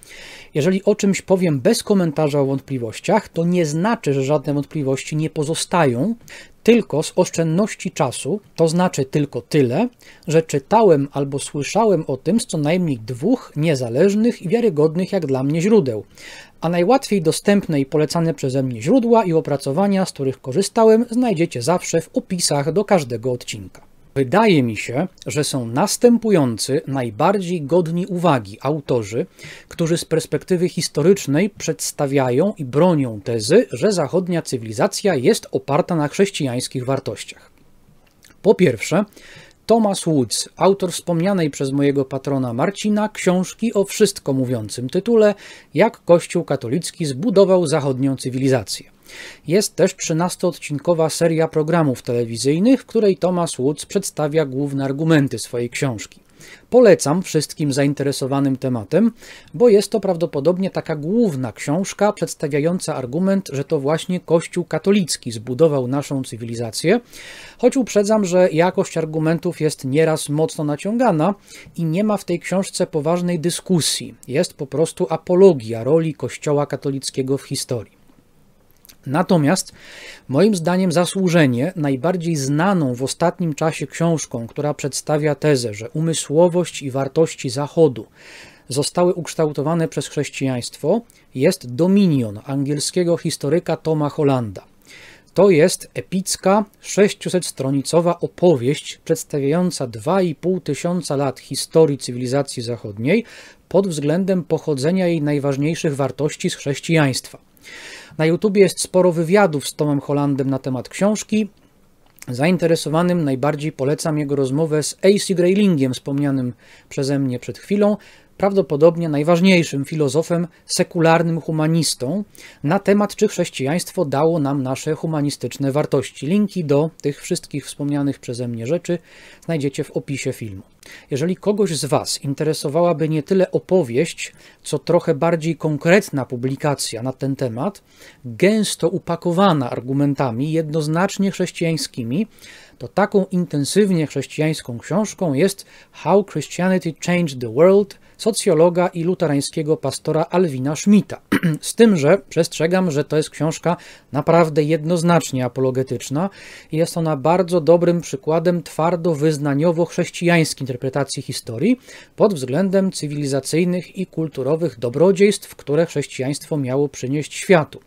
Jeżeli o czymś powiem bez komentarza o wątpliwościach, to nie znaczy, że żadne wątpliwości nie pozostają, tylko z oszczędności czasu, to znaczy tylko tyle, że czytałem albo słyszałem o tym z co najmniej dwóch niezależnych i wiarygodnych jak dla mnie źródeł, a najłatwiej dostępne i polecane przeze mnie źródła i opracowania, z których korzystałem, znajdziecie zawsze w opisach do każdego odcinka. Wydaje mi się, że są następujący najbardziej godni uwagi autorzy, którzy z perspektywy historycznej przedstawiają i bronią tezy, że zachodnia cywilizacja jest oparta na chrześcijańskich wartościach. Po pierwsze, Thomas Woods, autor wspomnianej przez mojego patrona Marcina książki o wszystko mówiącym tytule Jak Kościół katolicki zbudował zachodnią cywilizację. Jest też 13-odcinkowa seria programów telewizyjnych, w której Thomas Woods przedstawia główne argumenty swojej książki. Polecam wszystkim zainteresowanym tematem, bo jest to prawdopodobnie taka główna książka przedstawiająca argument, że to właśnie Kościół katolicki zbudował naszą cywilizację, choć uprzedzam, że jakość argumentów jest nieraz mocno naciągana i nie ma w tej książce poważnej dyskusji. Jest po prostu apologia roli Kościoła katolickiego w historii. Natomiast moim zdaniem zasłużenie najbardziej znaną w ostatnim czasie książką, która przedstawia tezę, że umysłowość i wartości Zachodu zostały ukształtowane przez chrześcijaństwo, jest Dominion angielskiego historyka Toma Hollanda. To jest epicka, 600-stronicowa opowieść przedstawiająca 2,5 tysiąca lat historii cywilizacji zachodniej pod względem pochodzenia jej najważniejszych wartości z chrześcijaństwa. Na YouTubie jest sporo wywiadów z Tomem Hollandem na temat książki. Zainteresowanym najbardziej polecam jego rozmowę z AC Graylingiem, wspomnianym przeze mnie przed chwilą, prawdopodobnie najważniejszym filozofem sekularnym humanistą na temat, czy chrześcijaństwo dało nam nasze humanistyczne wartości. Linki do tych wszystkich wspomnianych przeze mnie rzeczy znajdziecie w opisie filmu. Jeżeli kogoś z Was interesowałaby nie tyle opowieść, co trochę bardziej konkretna publikacja na ten temat, gęsto upakowana argumentami jednoznacznie chrześcijańskimi, to taką intensywnie chrześcijańską książką jest How Christianity Changed the World – socjologa i luterańskiego pastora Alwina Schmidta. Z tym, że przestrzegam, że to jest książka naprawdę jednoznacznie apologetyczna i jest ona bardzo dobrym przykładem twardo wyznaniowo-chrześcijańskiej interpretacji historii pod względem cywilizacyjnych i kulturowych dobrodziejstw, które chrześcijaństwo miało przynieść światu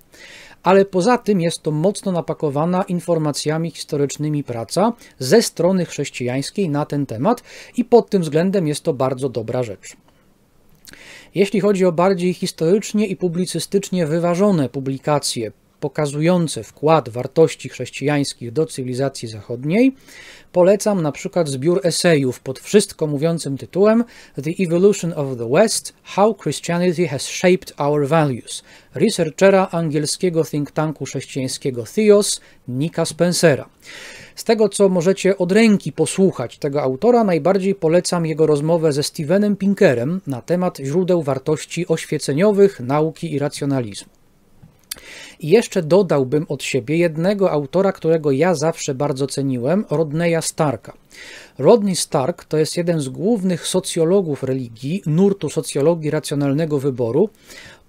ale poza tym jest to mocno napakowana informacjami historycznymi praca ze strony chrześcijańskiej na ten temat i pod tym względem jest to bardzo dobra rzecz. Jeśli chodzi o bardziej historycznie i publicystycznie wyważone publikacje pokazujące wkład wartości chrześcijańskich do cywilizacji zachodniej, polecam na przykład zbiór esejów pod wszystko mówiącym tytułem The Evolution of the West – How Christianity has Shaped Our Values researchera angielskiego think tanku chrześcijańskiego Theos Nika Spencera. Z tego, co możecie od ręki posłuchać tego autora, najbardziej polecam jego rozmowę ze Stevenem Pinkerem na temat źródeł wartości oświeceniowych, nauki i racjonalizmu. I jeszcze dodałbym od siebie jednego autora, którego ja zawsze bardzo ceniłem, Rodneya Starka. Rodney Stark to jest jeden z głównych socjologów religii, nurtu socjologii racjonalnego wyboru,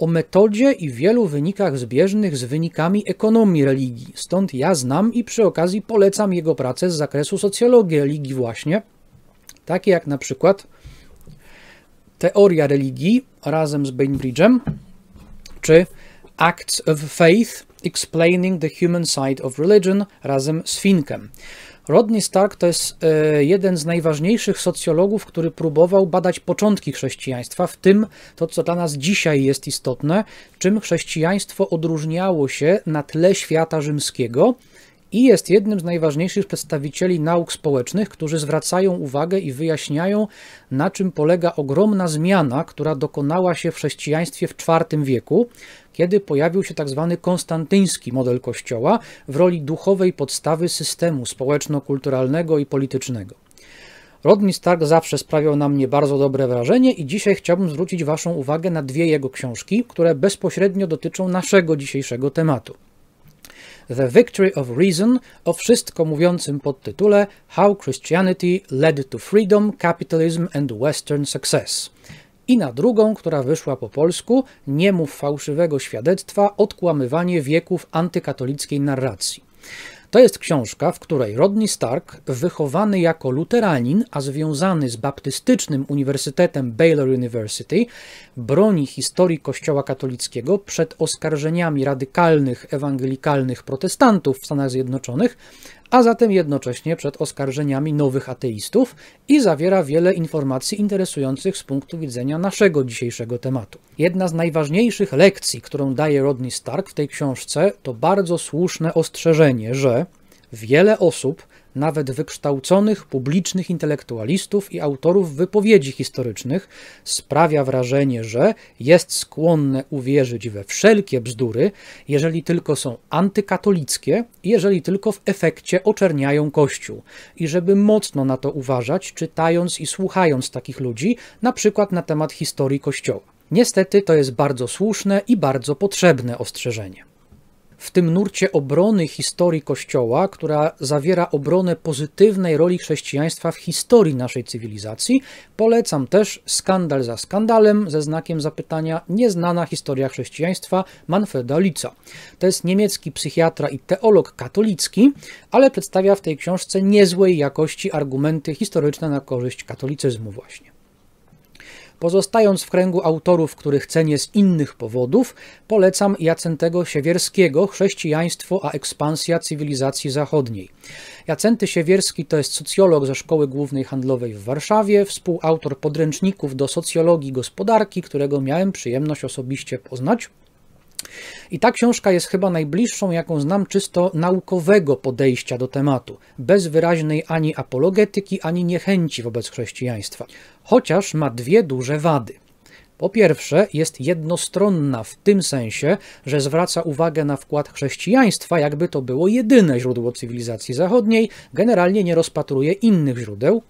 o metodzie i wielu wynikach zbieżnych z wynikami ekonomii religii. Stąd ja znam i przy okazji polecam jego pracę z zakresu socjologii religii właśnie, takie jak na przykład Teoria religii razem z Bainbridge'em, czy Acts of Faith Explaining the Human Side of Religion razem z Finkem. Rodney Stark to jest e, jeden z najważniejszych socjologów, który próbował badać początki chrześcijaństwa, w tym to, co dla nas dzisiaj jest istotne, czym chrześcijaństwo odróżniało się na tle świata rzymskiego i jest jednym z najważniejszych przedstawicieli nauk społecznych, którzy zwracają uwagę i wyjaśniają, na czym polega ogromna zmiana, która dokonała się w chrześcijaństwie w IV wieku kiedy pojawił się tzw. Tak konstantyński model kościoła w roli duchowej podstawy systemu społeczno-kulturalnego i politycznego. Rodney Stark zawsze sprawiał na mnie bardzo dobre wrażenie i dzisiaj chciałbym zwrócić Waszą uwagę na dwie jego książki, które bezpośrednio dotyczą naszego dzisiejszego tematu. The Victory of Reason o wszystko mówiącym tytule How Christianity Led to Freedom, Capitalism and Western Success – i na drugą, która wyszła po polsku, nie mów fałszywego świadectwa, odkłamywanie wieków antykatolickiej narracji. To jest książka, w której Rodney Stark, wychowany jako luteranin, a związany z baptystycznym uniwersytetem Baylor University, broni historii Kościoła katolickiego przed oskarżeniami radykalnych ewangelikalnych protestantów w Stanach Zjednoczonych, a zatem jednocześnie przed oskarżeniami nowych ateistów i zawiera wiele informacji interesujących z punktu widzenia naszego dzisiejszego tematu. Jedna z najważniejszych lekcji, którą daje Rodney Stark w tej książce, to bardzo słuszne ostrzeżenie, że wiele osób nawet wykształconych publicznych intelektualistów i autorów wypowiedzi historycznych, sprawia wrażenie, że jest skłonne uwierzyć we wszelkie bzdury, jeżeli tylko są antykatolickie jeżeli tylko w efekcie oczerniają Kościół. I żeby mocno na to uważać, czytając i słuchając takich ludzi, na przykład na temat historii Kościoła. Niestety to jest bardzo słuszne i bardzo potrzebne ostrzeżenie w tym nurcie obrony historii Kościoła, która zawiera obronę pozytywnej roli chrześcijaństwa w historii naszej cywilizacji, polecam też Skandal za skandalem ze znakiem zapytania Nieznana historia chrześcijaństwa Manfreda Lica. To jest niemiecki psychiatra i teolog katolicki, ale przedstawia w tej książce niezłej jakości argumenty historyczne na korzyść katolicyzmu właśnie. Pozostając w kręgu autorów, których cenię z innych powodów, polecam Jacentego Siewierskiego Chrześcijaństwo a ekspansja cywilizacji zachodniej. Jacenty Siewierski to jest socjolog ze Szkoły Głównej Handlowej w Warszawie, współautor podręczników do socjologii gospodarki, którego miałem przyjemność osobiście poznać. I ta książka jest chyba najbliższą, jaką znam, czysto naukowego podejścia do tematu, bez wyraźnej ani apologetyki, ani niechęci wobec chrześcijaństwa, chociaż ma dwie duże wady. Po pierwsze, jest jednostronna w tym sensie, że zwraca uwagę na wkład chrześcijaństwa, jakby to było jedyne źródło cywilizacji zachodniej, generalnie nie rozpatruje innych źródeł.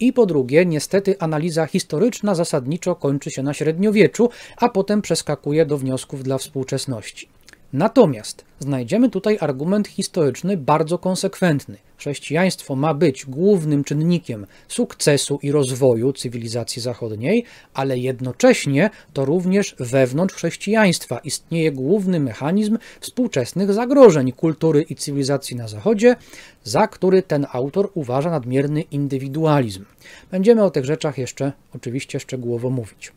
I po drugie, niestety analiza historyczna zasadniczo kończy się na średniowieczu, a potem przeskakuje do wniosków dla współczesności. Natomiast znajdziemy tutaj argument historyczny bardzo konsekwentny. Chrześcijaństwo ma być głównym czynnikiem sukcesu i rozwoju cywilizacji zachodniej, ale jednocześnie to również wewnątrz chrześcijaństwa istnieje główny mechanizm współczesnych zagrożeń kultury i cywilizacji na Zachodzie, za który ten autor uważa nadmierny indywidualizm. Będziemy o tych rzeczach jeszcze oczywiście szczegółowo mówić.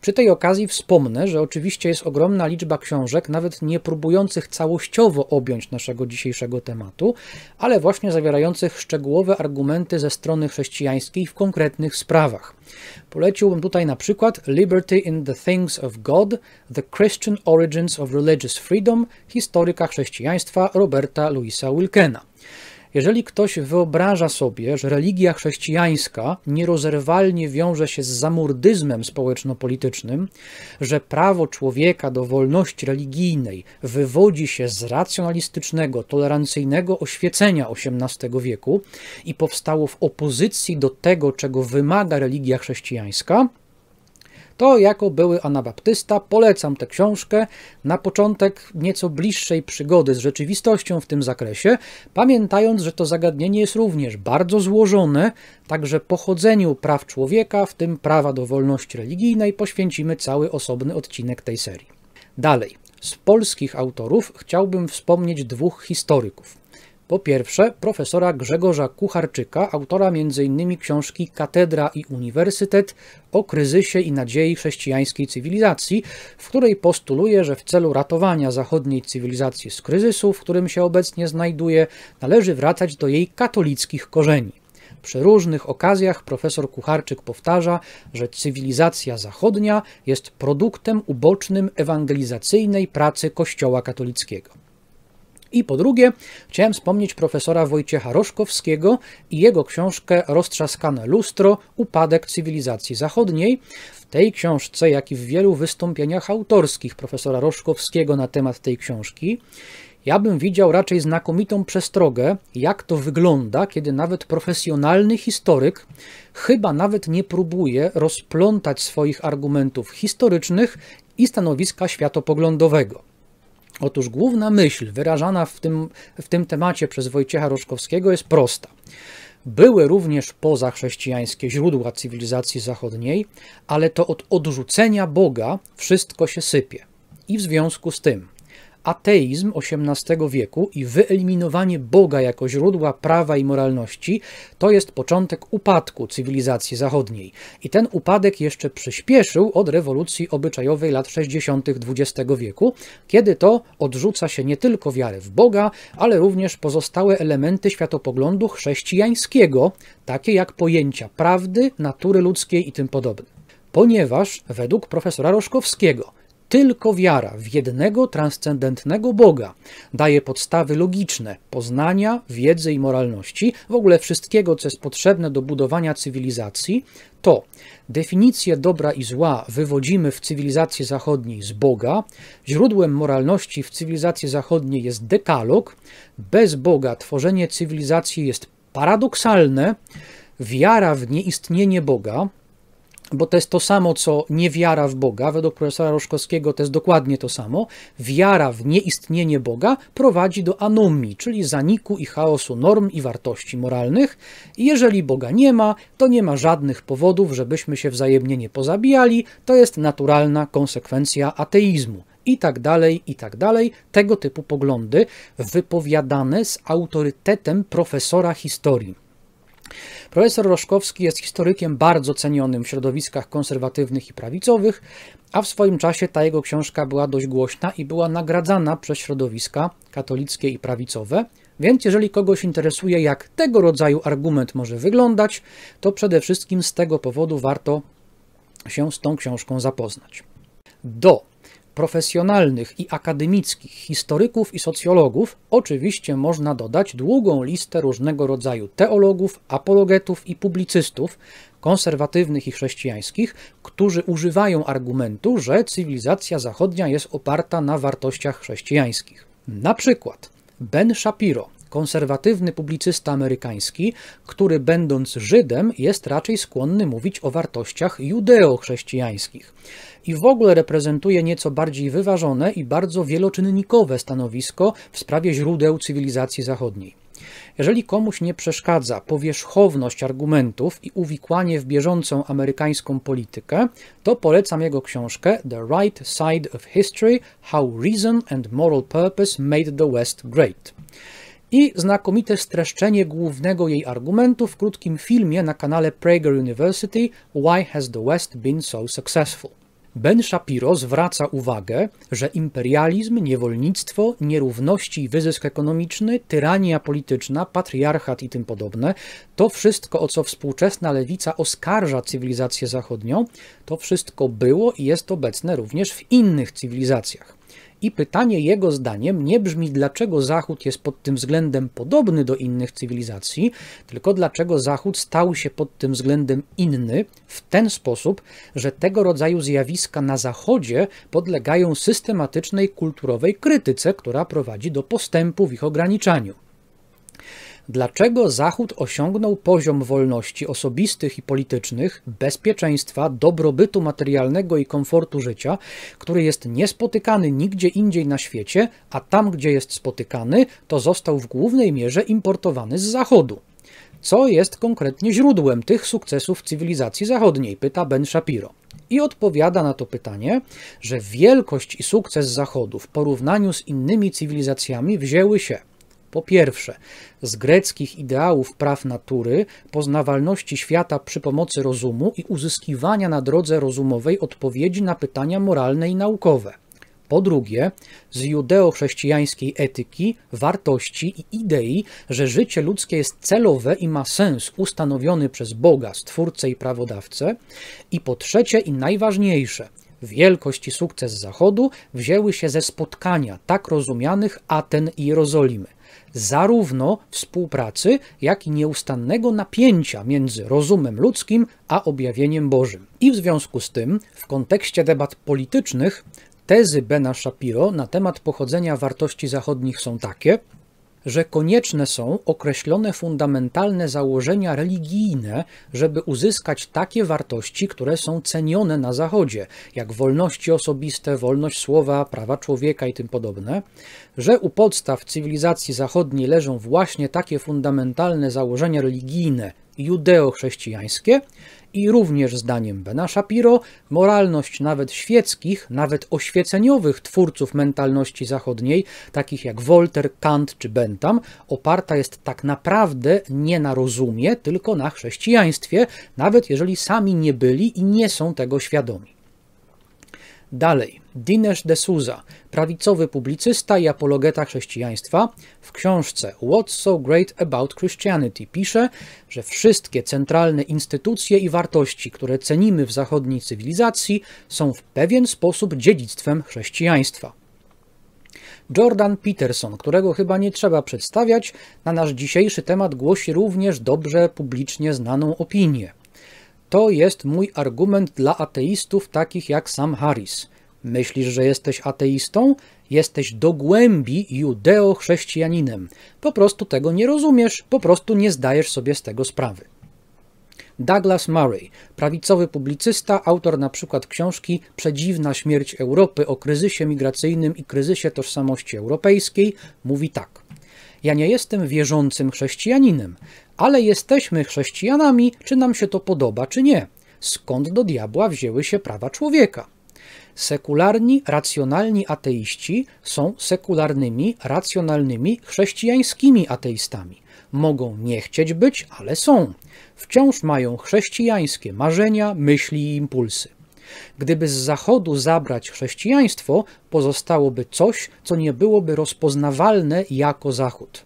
Przy tej okazji wspomnę, że oczywiście jest ogromna liczba książek, nawet nie próbujących całościowo objąć naszego dzisiejszego tematu, ale właśnie zawierających szczegółowe argumenty ze strony chrześcijańskiej w konkretnych sprawach. Poleciłbym tutaj na przykład Liberty in the Things of God, The Christian Origins of Religious Freedom historyka chrześcijaństwa Roberta Louisa Wilkena. Jeżeli ktoś wyobraża sobie, że religia chrześcijańska nierozerwalnie wiąże się z zamordyzmem społeczno-politycznym, że prawo człowieka do wolności religijnej wywodzi się z racjonalistycznego, tolerancyjnego oświecenia XVIII wieku i powstało w opozycji do tego, czego wymaga religia chrześcijańska, to jako były anabaptysta polecam tę książkę na początek nieco bliższej przygody z rzeczywistością w tym zakresie, pamiętając, że to zagadnienie jest również bardzo złożone, także pochodzeniu praw człowieka, w tym prawa do wolności religijnej, poświęcimy cały osobny odcinek tej serii. Dalej. Z polskich autorów chciałbym wspomnieć dwóch historyków. Po pierwsze, profesora Grzegorza Kucharczyka, autora m.in. książki Katedra i Uniwersytet o kryzysie i nadziei chrześcijańskiej cywilizacji, w której postuluje, że w celu ratowania zachodniej cywilizacji z kryzysu, w którym się obecnie znajduje, należy wracać do jej katolickich korzeni. Przy różnych okazjach profesor Kucharczyk powtarza, że cywilizacja zachodnia jest produktem ubocznym ewangelizacyjnej pracy Kościoła katolickiego. I po drugie, chciałem wspomnieć profesora Wojciecha Roszkowskiego i jego książkę Roztrzaskane lustro Upadek cywilizacji zachodniej. W tej książce, jak i w wielu wystąpieniach autorskich profesora Roszkowskiego na temat tej książki, ja bym widział raczej znakomitą przestrogę, jak to wygląda, kiedy nawet profesjonalny historyk chyba nawet nie próbuje rozplątać swoich argumentów historycznych i stanowiska światopoglądowego. Otóż główna myśl wyrażana w tym, w tym temacie przez Wojciecha Roszkowskiego jest prosta. Były również pozachrześcijańskie źródła cywilizacji zachodniej, ale to od odrzucenia Boga wszystko się sypie. I w związku z tym ateizm XVIII wieku i wyeliminowanie Boga jako źródła prawa i moralności to jest początek upadku cywilizacji zachodniej. I ten upadek jeszcze przyspieszył od rewolucji obyczajowej lat 60. XX wieku, kiedy to odrzuca się nie tylko wiarę w Boga, ale również pozostałe elementy światopoglądu chrześcijańskiego, takie jak pojęcia prawdy, natury ludzkiej i tym podobne. Ponieważ według profesora Roszkowskiego tylko wiara w jednego transcendentnego Boga daje podstawy logiczne poznania, wiedzy i moralności, w ogóle wszystkiego, co jest potrzebne do budowania cywilizacji, to definicję dobra i zła wywodzimy w cywilizacji zachodniej z Boga, źródłem moralności w cywilizacji zachodniej jest dekalog, bez Boga tworzenie cywilizacji jest paradoksalne, wiara w nieistnienie Boga, bo to jest to samo, co niewiara w Boga. Według profesora Roszkowskiego to jest dokładnie to samo. Wiara w nieistnienie Boga prowadzi do anomii, czyli zaniku i chaosu norm i wartości moralnych. I jeżeli Boga nie ma, to nie ma żadnych powodów, żebyśmy się wzajemnie nie pozabijali. To jest naturalna konsekwencja ateizmu i tak dalej, i tak dalej. Tego typu poglądy wypowiadane z autorytetem profesora historii. Profesor Roszkowski jest historykiem bardzo cenionym w środowiskach konserwatywnych i prawicowych, a w swoim czasie ta jego książka była dość głośna i była nagradzana przez środowiska katolickie i prawicowe. Więc jeżeli kogoś interesuje, jak tego rodzaju argument może wyglądać, to przede wszystkim z tego powodu warto się z tą książką zapoznać. Do profesjonalnych i akademickich, historyków i socjologów, oczywiście można dodać długą listę różnego rodzaju teologów, apologetów i publicystów, konserwatywnych i chrześcijańskich, którzy używają argumentu, że cywilizacja zachodnia jest oparta na wartościach chrześcijańskich. Na przykład Ben Shapiro, konserwatywny publicysta amerykański, który będąc Żydem jest raczej skłonny mówić o wartościach judeo-chrześcijańskich i w ogóle reprezentuje nieco bardziej wyważone i bardzo wieloczynnikowe stanowisko w sprawie źródeł cywilizacji zachodniej. Jeżeli komuś nie przeszkadza powierzchowność argumentów i uwikłanie w bieżącą amerykańską politykę, to polecam jego książkę The Right Side of History: How Reason and Moral Purpose Made the West Great. I znakomite streszczenie głównego jej argumentu w krótkim filmie na kanale Prager University Why Has the West Been So Successful? Ben Shapiro zwraca uwagę, że imperializm, niewolnictwo, nierówności wyzysk ekonomiczny, tyrania polityczna, patriarchat i tym podobne, to wszystko, o co współczesna lewica oskarża cywilizację zachodnią, to wszystko było i jest obecne również w innych cywilizacjach. I pytanie jego zdaniem nie brzmi, dlaczego Zachód jest pod tym względem podobny do innych cywilizacji, tylko dlaczego Zachód stał się pod tym względem inny w ten sposób, że tego rodzaju zjawiska na Zachodzie podlegają systematycznej kulturowej krytyce, która prowadzi do postępu w ich ograniczaniu. Dlaczego Zachód osiągnął poziom wolności osobistych i politycznych, bezpieczeństwa, dobrobytu materialnego i komfortu życia, który jest niespotykany nigdzie indziej na świecie, a tam, gdzie jest spotykany, to został w głównej mierze importowany z Zachodu? Co jest konkretnie źródłem tych sukcesów cywilizacji zachodniej? Pyta Ben Shapiro. I odpowiada na to pytanie, że wielkość i sukces Zachodu w porównaniu z innymi cywilizacjami wzięły się po pierwsze, z greckich ideałów praw natury, poznawalności świata przy pomocy rozumu i uzyskiwania na drodze rozumowej odpowiedzi na pytania moralne i naukowe. Po drugie, z judeo-chrześcijańskiej etyki, wartości i idei, że życie ludzkie jest celowe i ma sens ustanowiony przez Boga, Stwórcę i Prawodawcę. I po trzecie i najważniejsze, wielkość i sukces Zachodu wzięły się ze spotkania tak rozumianych Aten i Jerozolimy zarówno współpracy, jak i nieustannego napięcia między rozumem ludzkim a objawieniem Bożym. I w związku z tym, w kontekście debat politycznych, tezy Bena Shapiro na temat pochodzenia wartości zachodnich są takie, że konieczne są określone fundamentalne założenia religijne, żeby uzyskać takie wartości, które są cenione na Zachodzie, jak wolności osobiste, wolność słowa, prawa człowieka i tym podobne, że u podstaw cywilizacji zachodniej leżą właśnie takie fundamentalne założenia religijne judeo-chrześcijańskie, i również zdaniem Bena Shapiro moralność nawet świeckich, nawet oświeceniowych twórców mentalności zachodniej, takich jak Wolter, Kant czy Bentham, oparta jest tak naprawdę nie na rozumie, tylko na chrześcijaństwie, nawet jeżeli sami nie byli i nie są tego świadomi. Dalej, Dinesh D'Souza, prawicowy publicysta i apologeta chrześcijaństwa, w książce What's So Great About Christianity pisze, że wszystkie centralne instytucje i wartości, które cenimy w zachodniej cywilizacji, są w pewien sposób dziedzictwem chrześcijaństwa. Jordan Peterson, którego chyba nie trzeba przedstawiać, na nasz dzisiejszy temat głosi również dobrze publicznie znaną opinię. To jest mój argument dla ateistów takich jak sam Harris. Myślisz, że jesteś ateistą? Jesteś do głębi judeo-chrześcijaninem. Po prostu tego nie rozumiesz, po prostu nie zdajesz sobie z tego sprawy. Douglas Murray, prawicowy publicysta, autor np. książki Przedziwna śmierć Europy o kryzysie migracyjnym i kryzysie tożsamości europejskiej, mówi tak. Ja nie jestem wierzącym chrześcijaninem, ale jesteśmy chrześcijanami, czy nam się to podoba, czy nie. Skąd do diabła wzięły się prawa człowieka? Sekularni, racjonalni ateiści są sekularnymi, racjonalnymi, chrześcijańskimi ateistami. Mogą nie chcieć być, ale są. Wciąż mają chrześcijańskie marzenia, myśli i impulsy. Gdyby z zachodu zabrać chrześcijaństwo, pozostałoby coś, co nie byłoby rozpoznawalne jako zachód.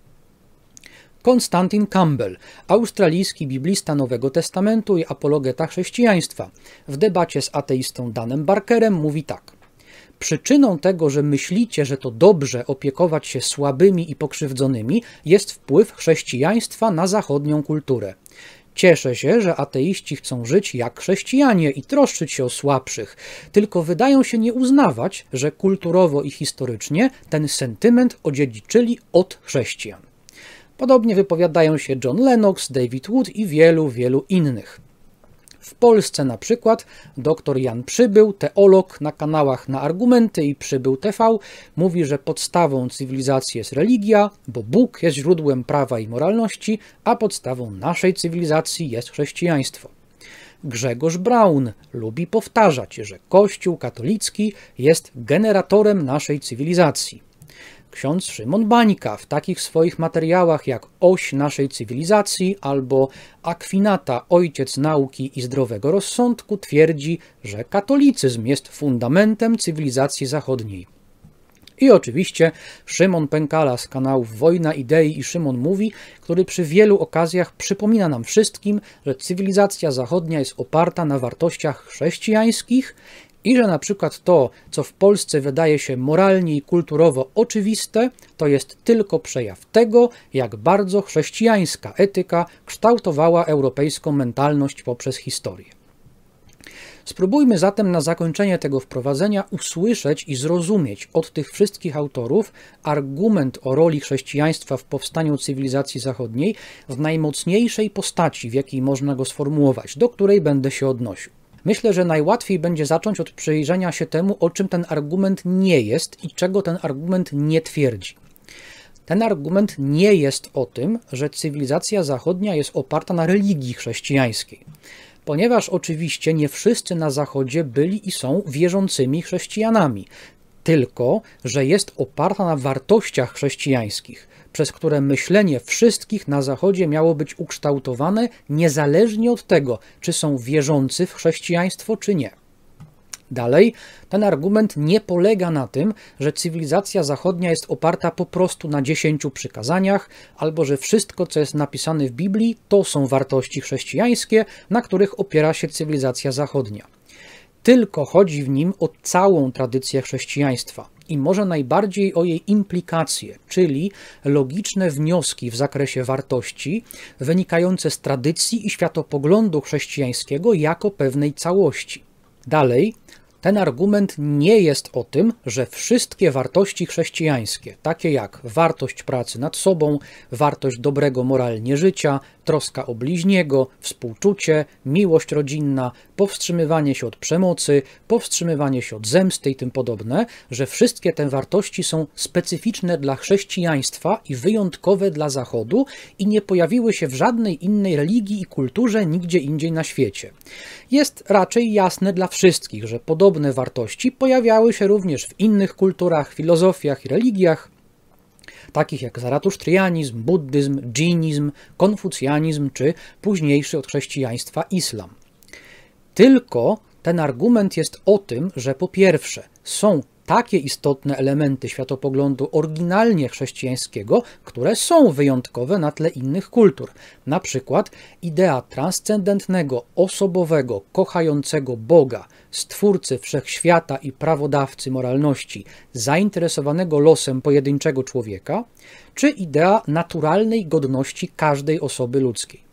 Konstantin Campbell, australijski biblista Nowego Testamentu i apologeta chrześcijaństwa, w debacie z ateistą Danem Barkerem mówi tak. Przyczyną tego, że myślicie, że to dobrze opiekować się słabymi i pokrzywdzonymi, jest wpływ chrześcijaństwa na zachodnią kulturę. Cieszę się, że ateiści chcą żyć jak chrześcijanie i troszczyć się o słabszych, tylko wydają się nie uznawać, że kulturowo i historycznie ten sentyment odziedziczyli od chrześcijan. Podobnie wypowiadają się John Lennox, David Wood i wielu, wielu innych. W Polsce na przykład dr Jan Przybył, teolog na kanałach na Argumenty i Przybył TV, mówi, że podstawą cywilizacji jest religia, bo Bóg jest źródłem prawa i moralności, a podstawą naszej cywilizacji jest chrześcijaństwo. Grzegorz Braun lubi powtarzać, że Kościół katolicki jest generatorem naszej cywilizacji ksiądz Szymon Bańka w takich swoich materiałach jak Oś naszej cywilizacji albo Akwinata, ojciec nauki i zdrowego rozsądku, twierdzi, że katolicyzm jest fundamentem cywilizacji zachodniej. I oczywiście Szymon Pękala z kanałów Wojna Idei i Szymon Mówi, który przy wielu okazjach przypomina nam wszystkim, że cywilizacja zachodnia jest oparta na wartościach chrześcijańskich i że na przykład to, co w Polsce wydaje się moralnie i kulturowo oczywiste, to jest tylko przejaw tego, jak bardzo chrześcijańska etyka kształtowała europejską mentalność poprzez historię. Spróbujmy zatem na zakończenie tego wprowadzenia usłyszeć i zrozumieć od tych wszystkich autorów argument o roli chrześcijaństwa w powstaniu cywilizacji zachodniej w najmocniejszej postaci, w jakiej można go sformułować, do której będę się odnosił. Myślę, że najłatwiej będzie zacząć od przyjrzenia się temu, o czym ten argument nie jest i czego ten argument nie twierdzi. Ten argument nie jest o tym, że cywilizacja zachodnia jest oparta na religii chrześcijańskiej. Ponieważ oczywiście nie wszyscy na Zachodzie byli i są wierzącymi chrześcijanami tylko że jest oparta na wartościach chrześcijańskich, przez które myślenie wszystkich na Zachodzie miało być ukształtowane niezależnie od tego, czy są wierzący w chrześcijaństwo, czy nie. Dalej, ten argument nie polega na tym, że cywilizacja zachodnia jest oparta po prostu na dziesięciu przykazaniach, albo że wszystko, co jest napisane w Biblii, to są wartości chrześcijańskie, na których opiera się cywilizacja zachodnia tylko chodzi w nim o całą tradycję chrześcijaństwa i może najbardziej o jej implikacje, czyli logiczne wnioski w zakresie wartości wynikające z tradycji i światopoglądu chrześcijańskiego jako pewnej całości. Dalej, ten argument nie jest o tym, że wszystkie wartości chrześcijańskie, takie jak wartość pracy nad sobą, wartość dobrego moralnie życia, troska o bliźniego, współczucie, miłość rodzinna, powstrzymywanie się od przemocy, powstrzymywanie się od zemsty i tym podobne, że wszystkie te wartości są specyficzne dla chrześcijaństwa i wyjątkowe dla Zachodu i nie pojawiły się w żadnej innej religii i kulturze nigdzie indziej na świecie. Jest raczej jasne dla wszystkich, że podobne wartości pojawiały się również w innych kulturach, filozofiach i religiach, takich jak zaratusztrianizm, buddyzm, dżinizm, konfucjanizm czy późniejszy od chrześcijaństwa islam. Tylko ten argument jest o tym, że po pierwsze są takie istotne elementy światopoglądu oryginalnie chrześcijańskiego, które są wyjątkowe na tle innych kultur. Na przykład idea transcendentnego, osobowego, kochającego Boga, stwórcy wszechświata i prawodawcy moralności, zainteresowanego losem pojedynczego człowieka, czy idea naturalnej godności każdej osoby ludzkiej.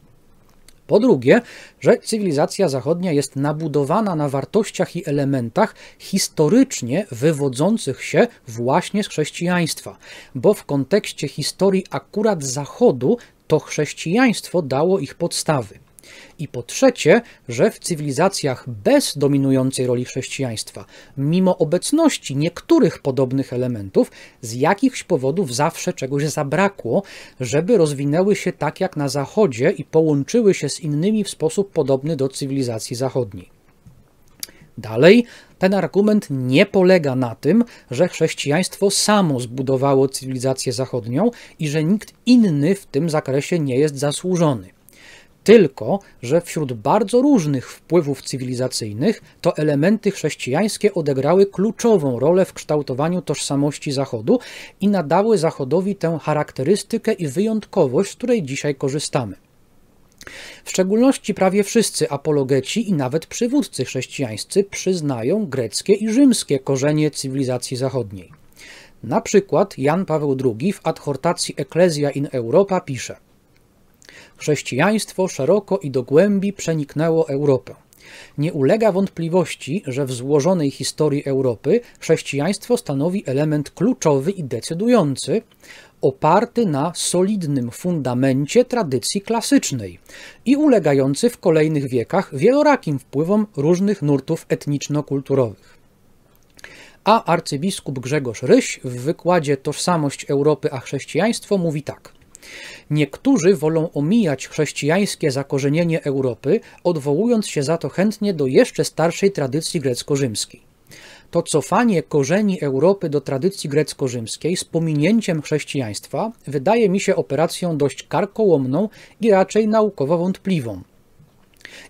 Po drugie, że cywilizacja zachodnia jest nabudowana na wartościach i elementach historycznie wywodzących się właśnie z chrześcijaństwa, bo w kontekście historii akurat Zachodu to chrześcijaństwo dało ich podstawy i po trzecie, że w cywilizacjach bez dominującej roli chrześcijaństwa, mimo obecności niektórych podobnych elementów, z jakichś powodów zawsze czegoś zabrakło, żeby rozwinęły się tak jak na Zachodzie i połączyły się z innymi w sposób podobny do cywilizacji zachodniej. Dalej, ten argument nie polega na tym, że chrześcijaństwo samo zbudowało cywilizację zachodnią i że nikt inny w tym zakresie nie jest zasłużony. Tylko, że wśród bardzo różnych wpływów cywilizacyjnych to elementy chrześcijańskie odegrały kluczową rolę w kształtowaniu tożsamości Zachodu i nadały Zachodowi tę charakterystykę i wyjątkowość, z której dzisiaj korzystamy. W szczególności prawie wszyscy apologeci i nawet przywódcy chrześcijańscy przyznają greckie i rzymskie korzenie cywilizacji zachodniej. Na przykład Jan Paweł II w adhortacji Ecclesia in Europa pisze – Chrześcijaństwo szeroko i do głębi przeniknęło Europę. Nie ulega wątpliwości, że w złożonej historii Europy chrześcijaństwo stanowi element kluczowy i decydujący, oparty na solidnym fundamencie tradycji klasycznej i ulegający w kolejnych wiekach wielorakim wpływom różnych nurtów etniczno-kulturowych a arcybiskup Grzegorz Ryś w wykładzie Tożsamość Europy a chrześcijaństwo mówi tak. Niektórzy wolą omijać chrześcijańskie zakorzenienie Europy, odwołując się za to chętnie do jeszcze starszej tradycji grecko-rzymskiej. To cofanie korzeni Europy do tradycji grecko-rzymskiej z pominięciem chrześcijaństwa wydaje mi się operacją dość karkołomną i raczej naukowo wątpliwą.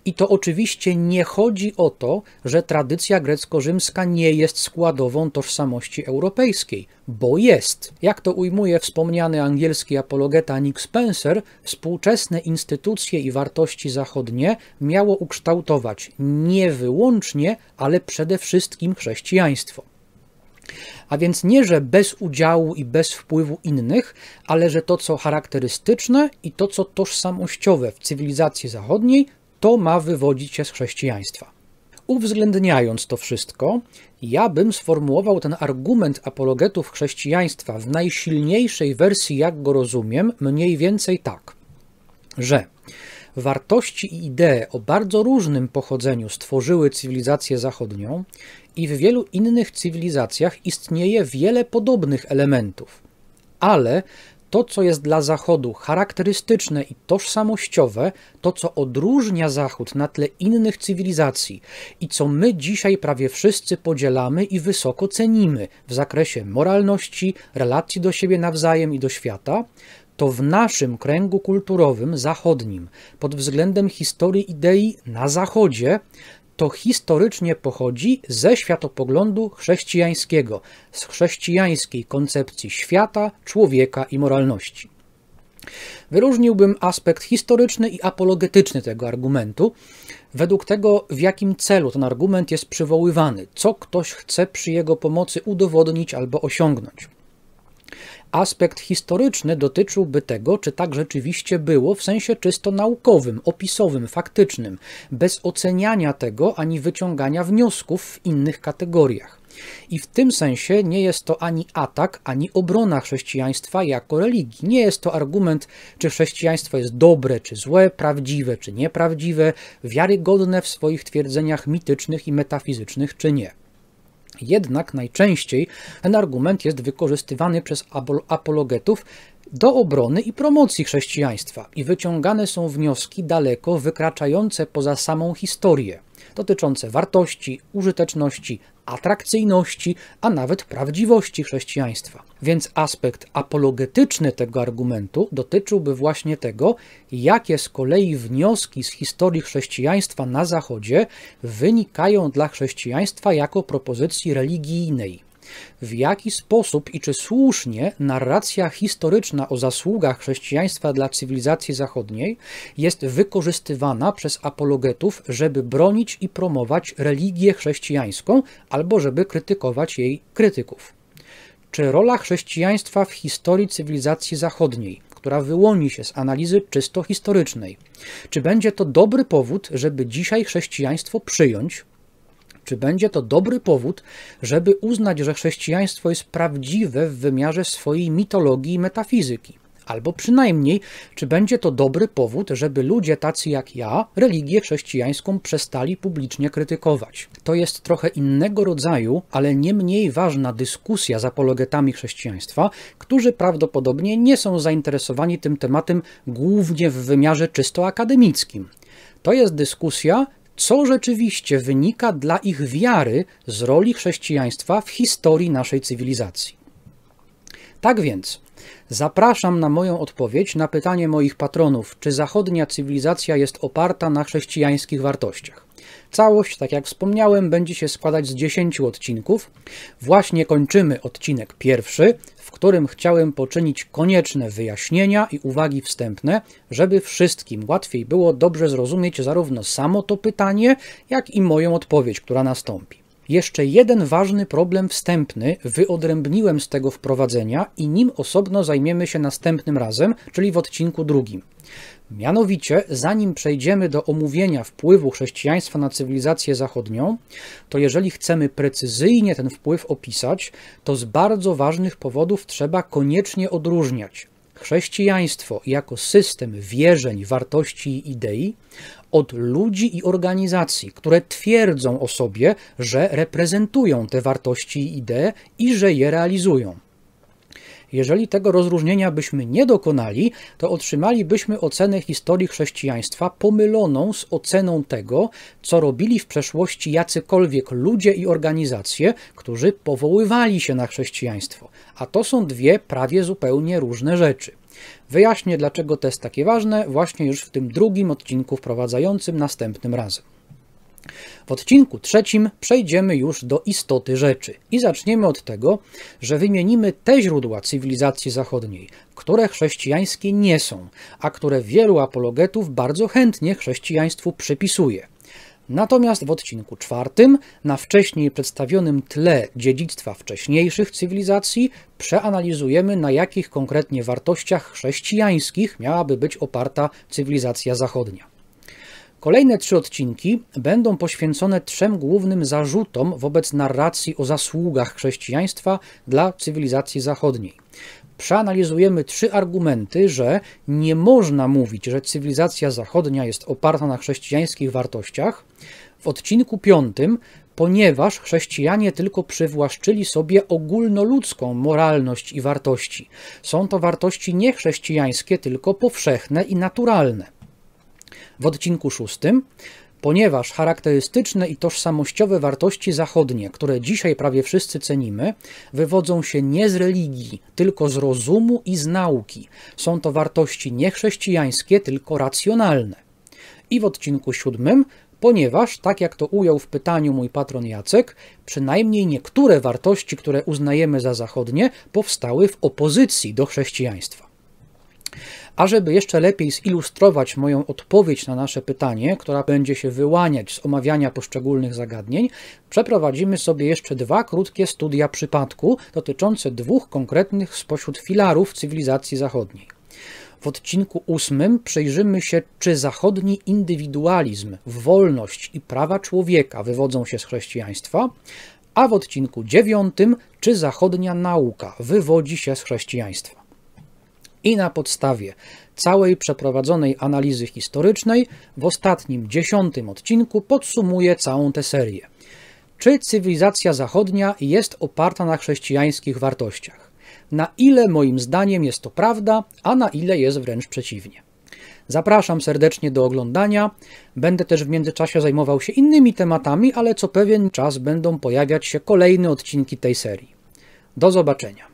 I to oczywiście nie chodzi o to, że tradycja grecko-rzymska nie jest składową tożsamości europejskiej, bo jest. Jak to ujmuje wspomniany angielski apologeta Nick Spencer, współczesne instytucje i wartości zachodnie miało ukształtować nie wyłącznie, ale przede wszystkim chrześcijaństwo. A więc nie, że bez udziału i bez wpływu innych, ale że to, co charakterystyczne i to, co tożsamościowe w cywilizacji zachodniej, to ma wywodzić się z chrześcijaństwa. Uwzględniając to wszystko, ja bym sformułował ten argument apologetów chrześcijaństwa w najsilniejszej wersji, jak go rozumiem, mniej więcej tak, że wartości i idee o bardzo różnym pochodzeniu stworzyły cywilizację zachodnią i w wielu innych cywilizacjach istnieje wiele podobnych elementów, ale to, co jest dla Zachodu charakterystyczne i tożsamościowe, to, co odróżnia Zachód na tle innych cywilizacji i co my dzisiaj prawie wszyscy podzielamy i wysoko cenimy w zakresie moralności, relacji do siebie nawzajem i do świata, to w naszym kręgu kulturowym zachodnim, pod względem historii idei na Zachodzie, to historycznie pochodzi ze światopoglądu chrześcijańskiego, z chrześcijańskiej koncepcji świata, człowieka i moralności. Wyróżniłbym aspekt historyczny i apologetyczny tego argumentu, według tego, w jakim celu ten argument jest przywoływany, co ktoś chce przy jego pomocy udowodnić albo osiągnąć. Aspekt historyczny dotyczyłby tego, czy tak rzeczywiście było w sensie czysto naukowym, opisowym, faktycznym, bez oceniania tego ani wyciągania wniosków w innych kategoriach. I w tym sensie nie jest to ani atak, ani obrona chrześcijaństwa jako religii. Nie jest to argument, czy chrześcijaństwo jest dobre czy złe, prawdziwe czy nieprawdziwe, wiarygodne w swoich twierdzeniach mitycznych i metafizycznych czy nie. Jednak najczęściej ten argument jest wykorzystywany przez apologetów do obrony i promocji chrześcijaństwa i wyciągane są wnioski daleko wykraczające poza samą historię, dotyczące wartości, użyteczności, atrakcyjności, a nawet prawdziwości chrześcijaństwa. Więc aspekt apologetyczny tego argumentu dotyczyłby właśnie tego, jakie z kolei wnioski z historii chrześcijaństwa na Zachodzie wynikają dla chrześcijaństwa jako propozycji religijnej. W jaki sposób i czy słusznie narracja historyczna o zasługach chrześcijaństwa dla cywilizacji zachodniej jest wykorzystywana przez apologetów, żeby bronić i promować religię chrześcijańską albo żeby krytykować jej krytyków? czy rola chrześcijaństwa w historii cywilizacji zachodniej, która wyłoni się z analizy czysto historycznej, czy będzie to dobry powód, żeby dzisiaj chrześcijaństwo przyjąć, czy będzie to dobry powód, żeby uznać, że chrześcijaństwo jest prawdziwe w wymiarze swojej mitologii i metafizyki? Albo przynajmniej, czy będzie to dobry powód, żeby ludzie tacy jak ja religię chrześcijańską przestali publicznie krytykować? To jest trochę innego rodzaju, ale nie mniej ważna dyskusja z apologetami chrześcijaństwa, którzy prawdopodobnie nie są zainteresowani tym tematem głównie w wymiarze czysto akademickim. To jest dyskusja, co rzeczywiście wynika dla ich wiary z roli chrześcijaństwa w historii naszej cywilizacji. Tak więc, Zapraszam na moją odpowiedź na pytanie moich patronów, czy zachodnia cywilizacja jest oparta na chrześcijańskich wartościach. Całość, tak jak wspomniałem, będzie się składać z 10 odcinków. Właśnie kończymy odcinek pierwszy, w którym chciałem poczynić konieczne wyjaśnienia i uwagi wstępne, żeby wszystkim łatwiej było dobrze zrozumieć zarówno samo to pytanie, jak i moją odpowiedź, która nastąpi. Jeszcze jeden ważny problem wstępny wyodrębniłem z tego wprowadzenia i nim osobno zajmiemy się następnym razem, czyli w odcinku drugim. Mianowicie, zanim przejdziemy do omówienia wpływu chrześcijaństwa na cywilizację zachodnią, to jeżeli chcemy precyzyjnie ten wpływ opisać, to z bardzo ważnych powodów trzeba koniecznie odróżniać chrześcijaństwo jako system wierzeń, wartości i idei od ludzi i organizacji, które twierdzą o sobie, że reprezentują te wartości i idee i że je realizują. Jeżeli tego rozróżnienia byśmy nie dokonali, to otrzymalibyśmy ocenę historii chrześcijaństwa pomyloną z oceną tego, co robili w przeszłości jacykolwiek ludzie i organizacje, którzy powoływali się na chrześcijaństwo. A to są dwie prawie zupełnie różne rzeczy. Wyjaśnię, dlaczego to jest takie ważne, właśnie już w tym drugim odcinku wprowadzającym następnym razem. W odcinku trzecim przejdziemy już do istoty rzeczy i zaczniemy od tego, że wymienimy te źródła cywilizacji zachodniej, które chrześcijańskie nie są, a które wielu apologetów bardzo chętnie chrześcijaństwu przypisuje. Natomiast w odcinku czwartym, na wcześniej przedstawionym tle dziedzictwa wcześniejszych cywilizacji, przeanalizujemy, na jakich konkretnie wartościach chrześcijańskich miałaby być oparta cywilizacja zachodnia. Kolejne trzy odcinki będą poświęcone trzem głównym zarzutom wobec narracji o zasługach chrześcijaństwa dla cywilizacji zachodniej przeanalizujemy trzy argumenty, że nie można mówić, że cywilizacja zachodnia jest oparta na chrześcijańskich wartościach, w odcinku piątym, ponieważ chrześcijanie tylko przywłaszczyli sobie ogólnoludzką moralność i wartości. Są to wartości niechrześcijańskie, tylko powszechne i naturalne. W odcinku szóstym ponieważ charakterystyczne i tożsamościowe wartości zachodnie, które dzisiaj prawie wszyscy cenimy, wywodzą się nie z religii, tylko z rozumu i z nauki. Są to wartości nie chrześcijańskie, tylko racjonalne. I w odcinku siódmym ponieważ, tak jak to ujął w pytaniu mój patron Jacek, przynajmniej niektóre wartości, które uznajemy za zachodnie, powstały w opozycji do chrześcijaństwa. A żeby jeszcze lepiej zilustrować moją odpowiedź na nasze pytanie, która będzie się wyłaniać z omawiania poszczególnych zagadnień, przeprowadzimy sobie jeszcze dwa krótkie studia przypadku dotyczące dwóch konkretnych spośród filarów cywilizacji zachodniej. W odcinku ósmym przyjrzymy się, czy zachodni indywidualizm, wolność i prawa człowieka wywodzą się z chrześcijaństwa, a w odcinku dziewiątym, czy zachodnia nauka wywodzi się z chrześcijaństwa i na podstawie całej przeprowadzonej analizy historycznej w ostatnim, dziesiątym odcinku podsumuje całą tę serię. Czy cywilizacja zachodnia jest oparta na chrześcijańskich wartościach? Na ile moim zdaniem jest to prawda, a na ile jest wręcz przeciwnie? Zapraszam serdecznie do oglądania. Będę też w międzyczasie zajmował się innymi tematami, ale co pewien czas będą pojawiać się kolejne odcinki tej serii. Do zobaczenia.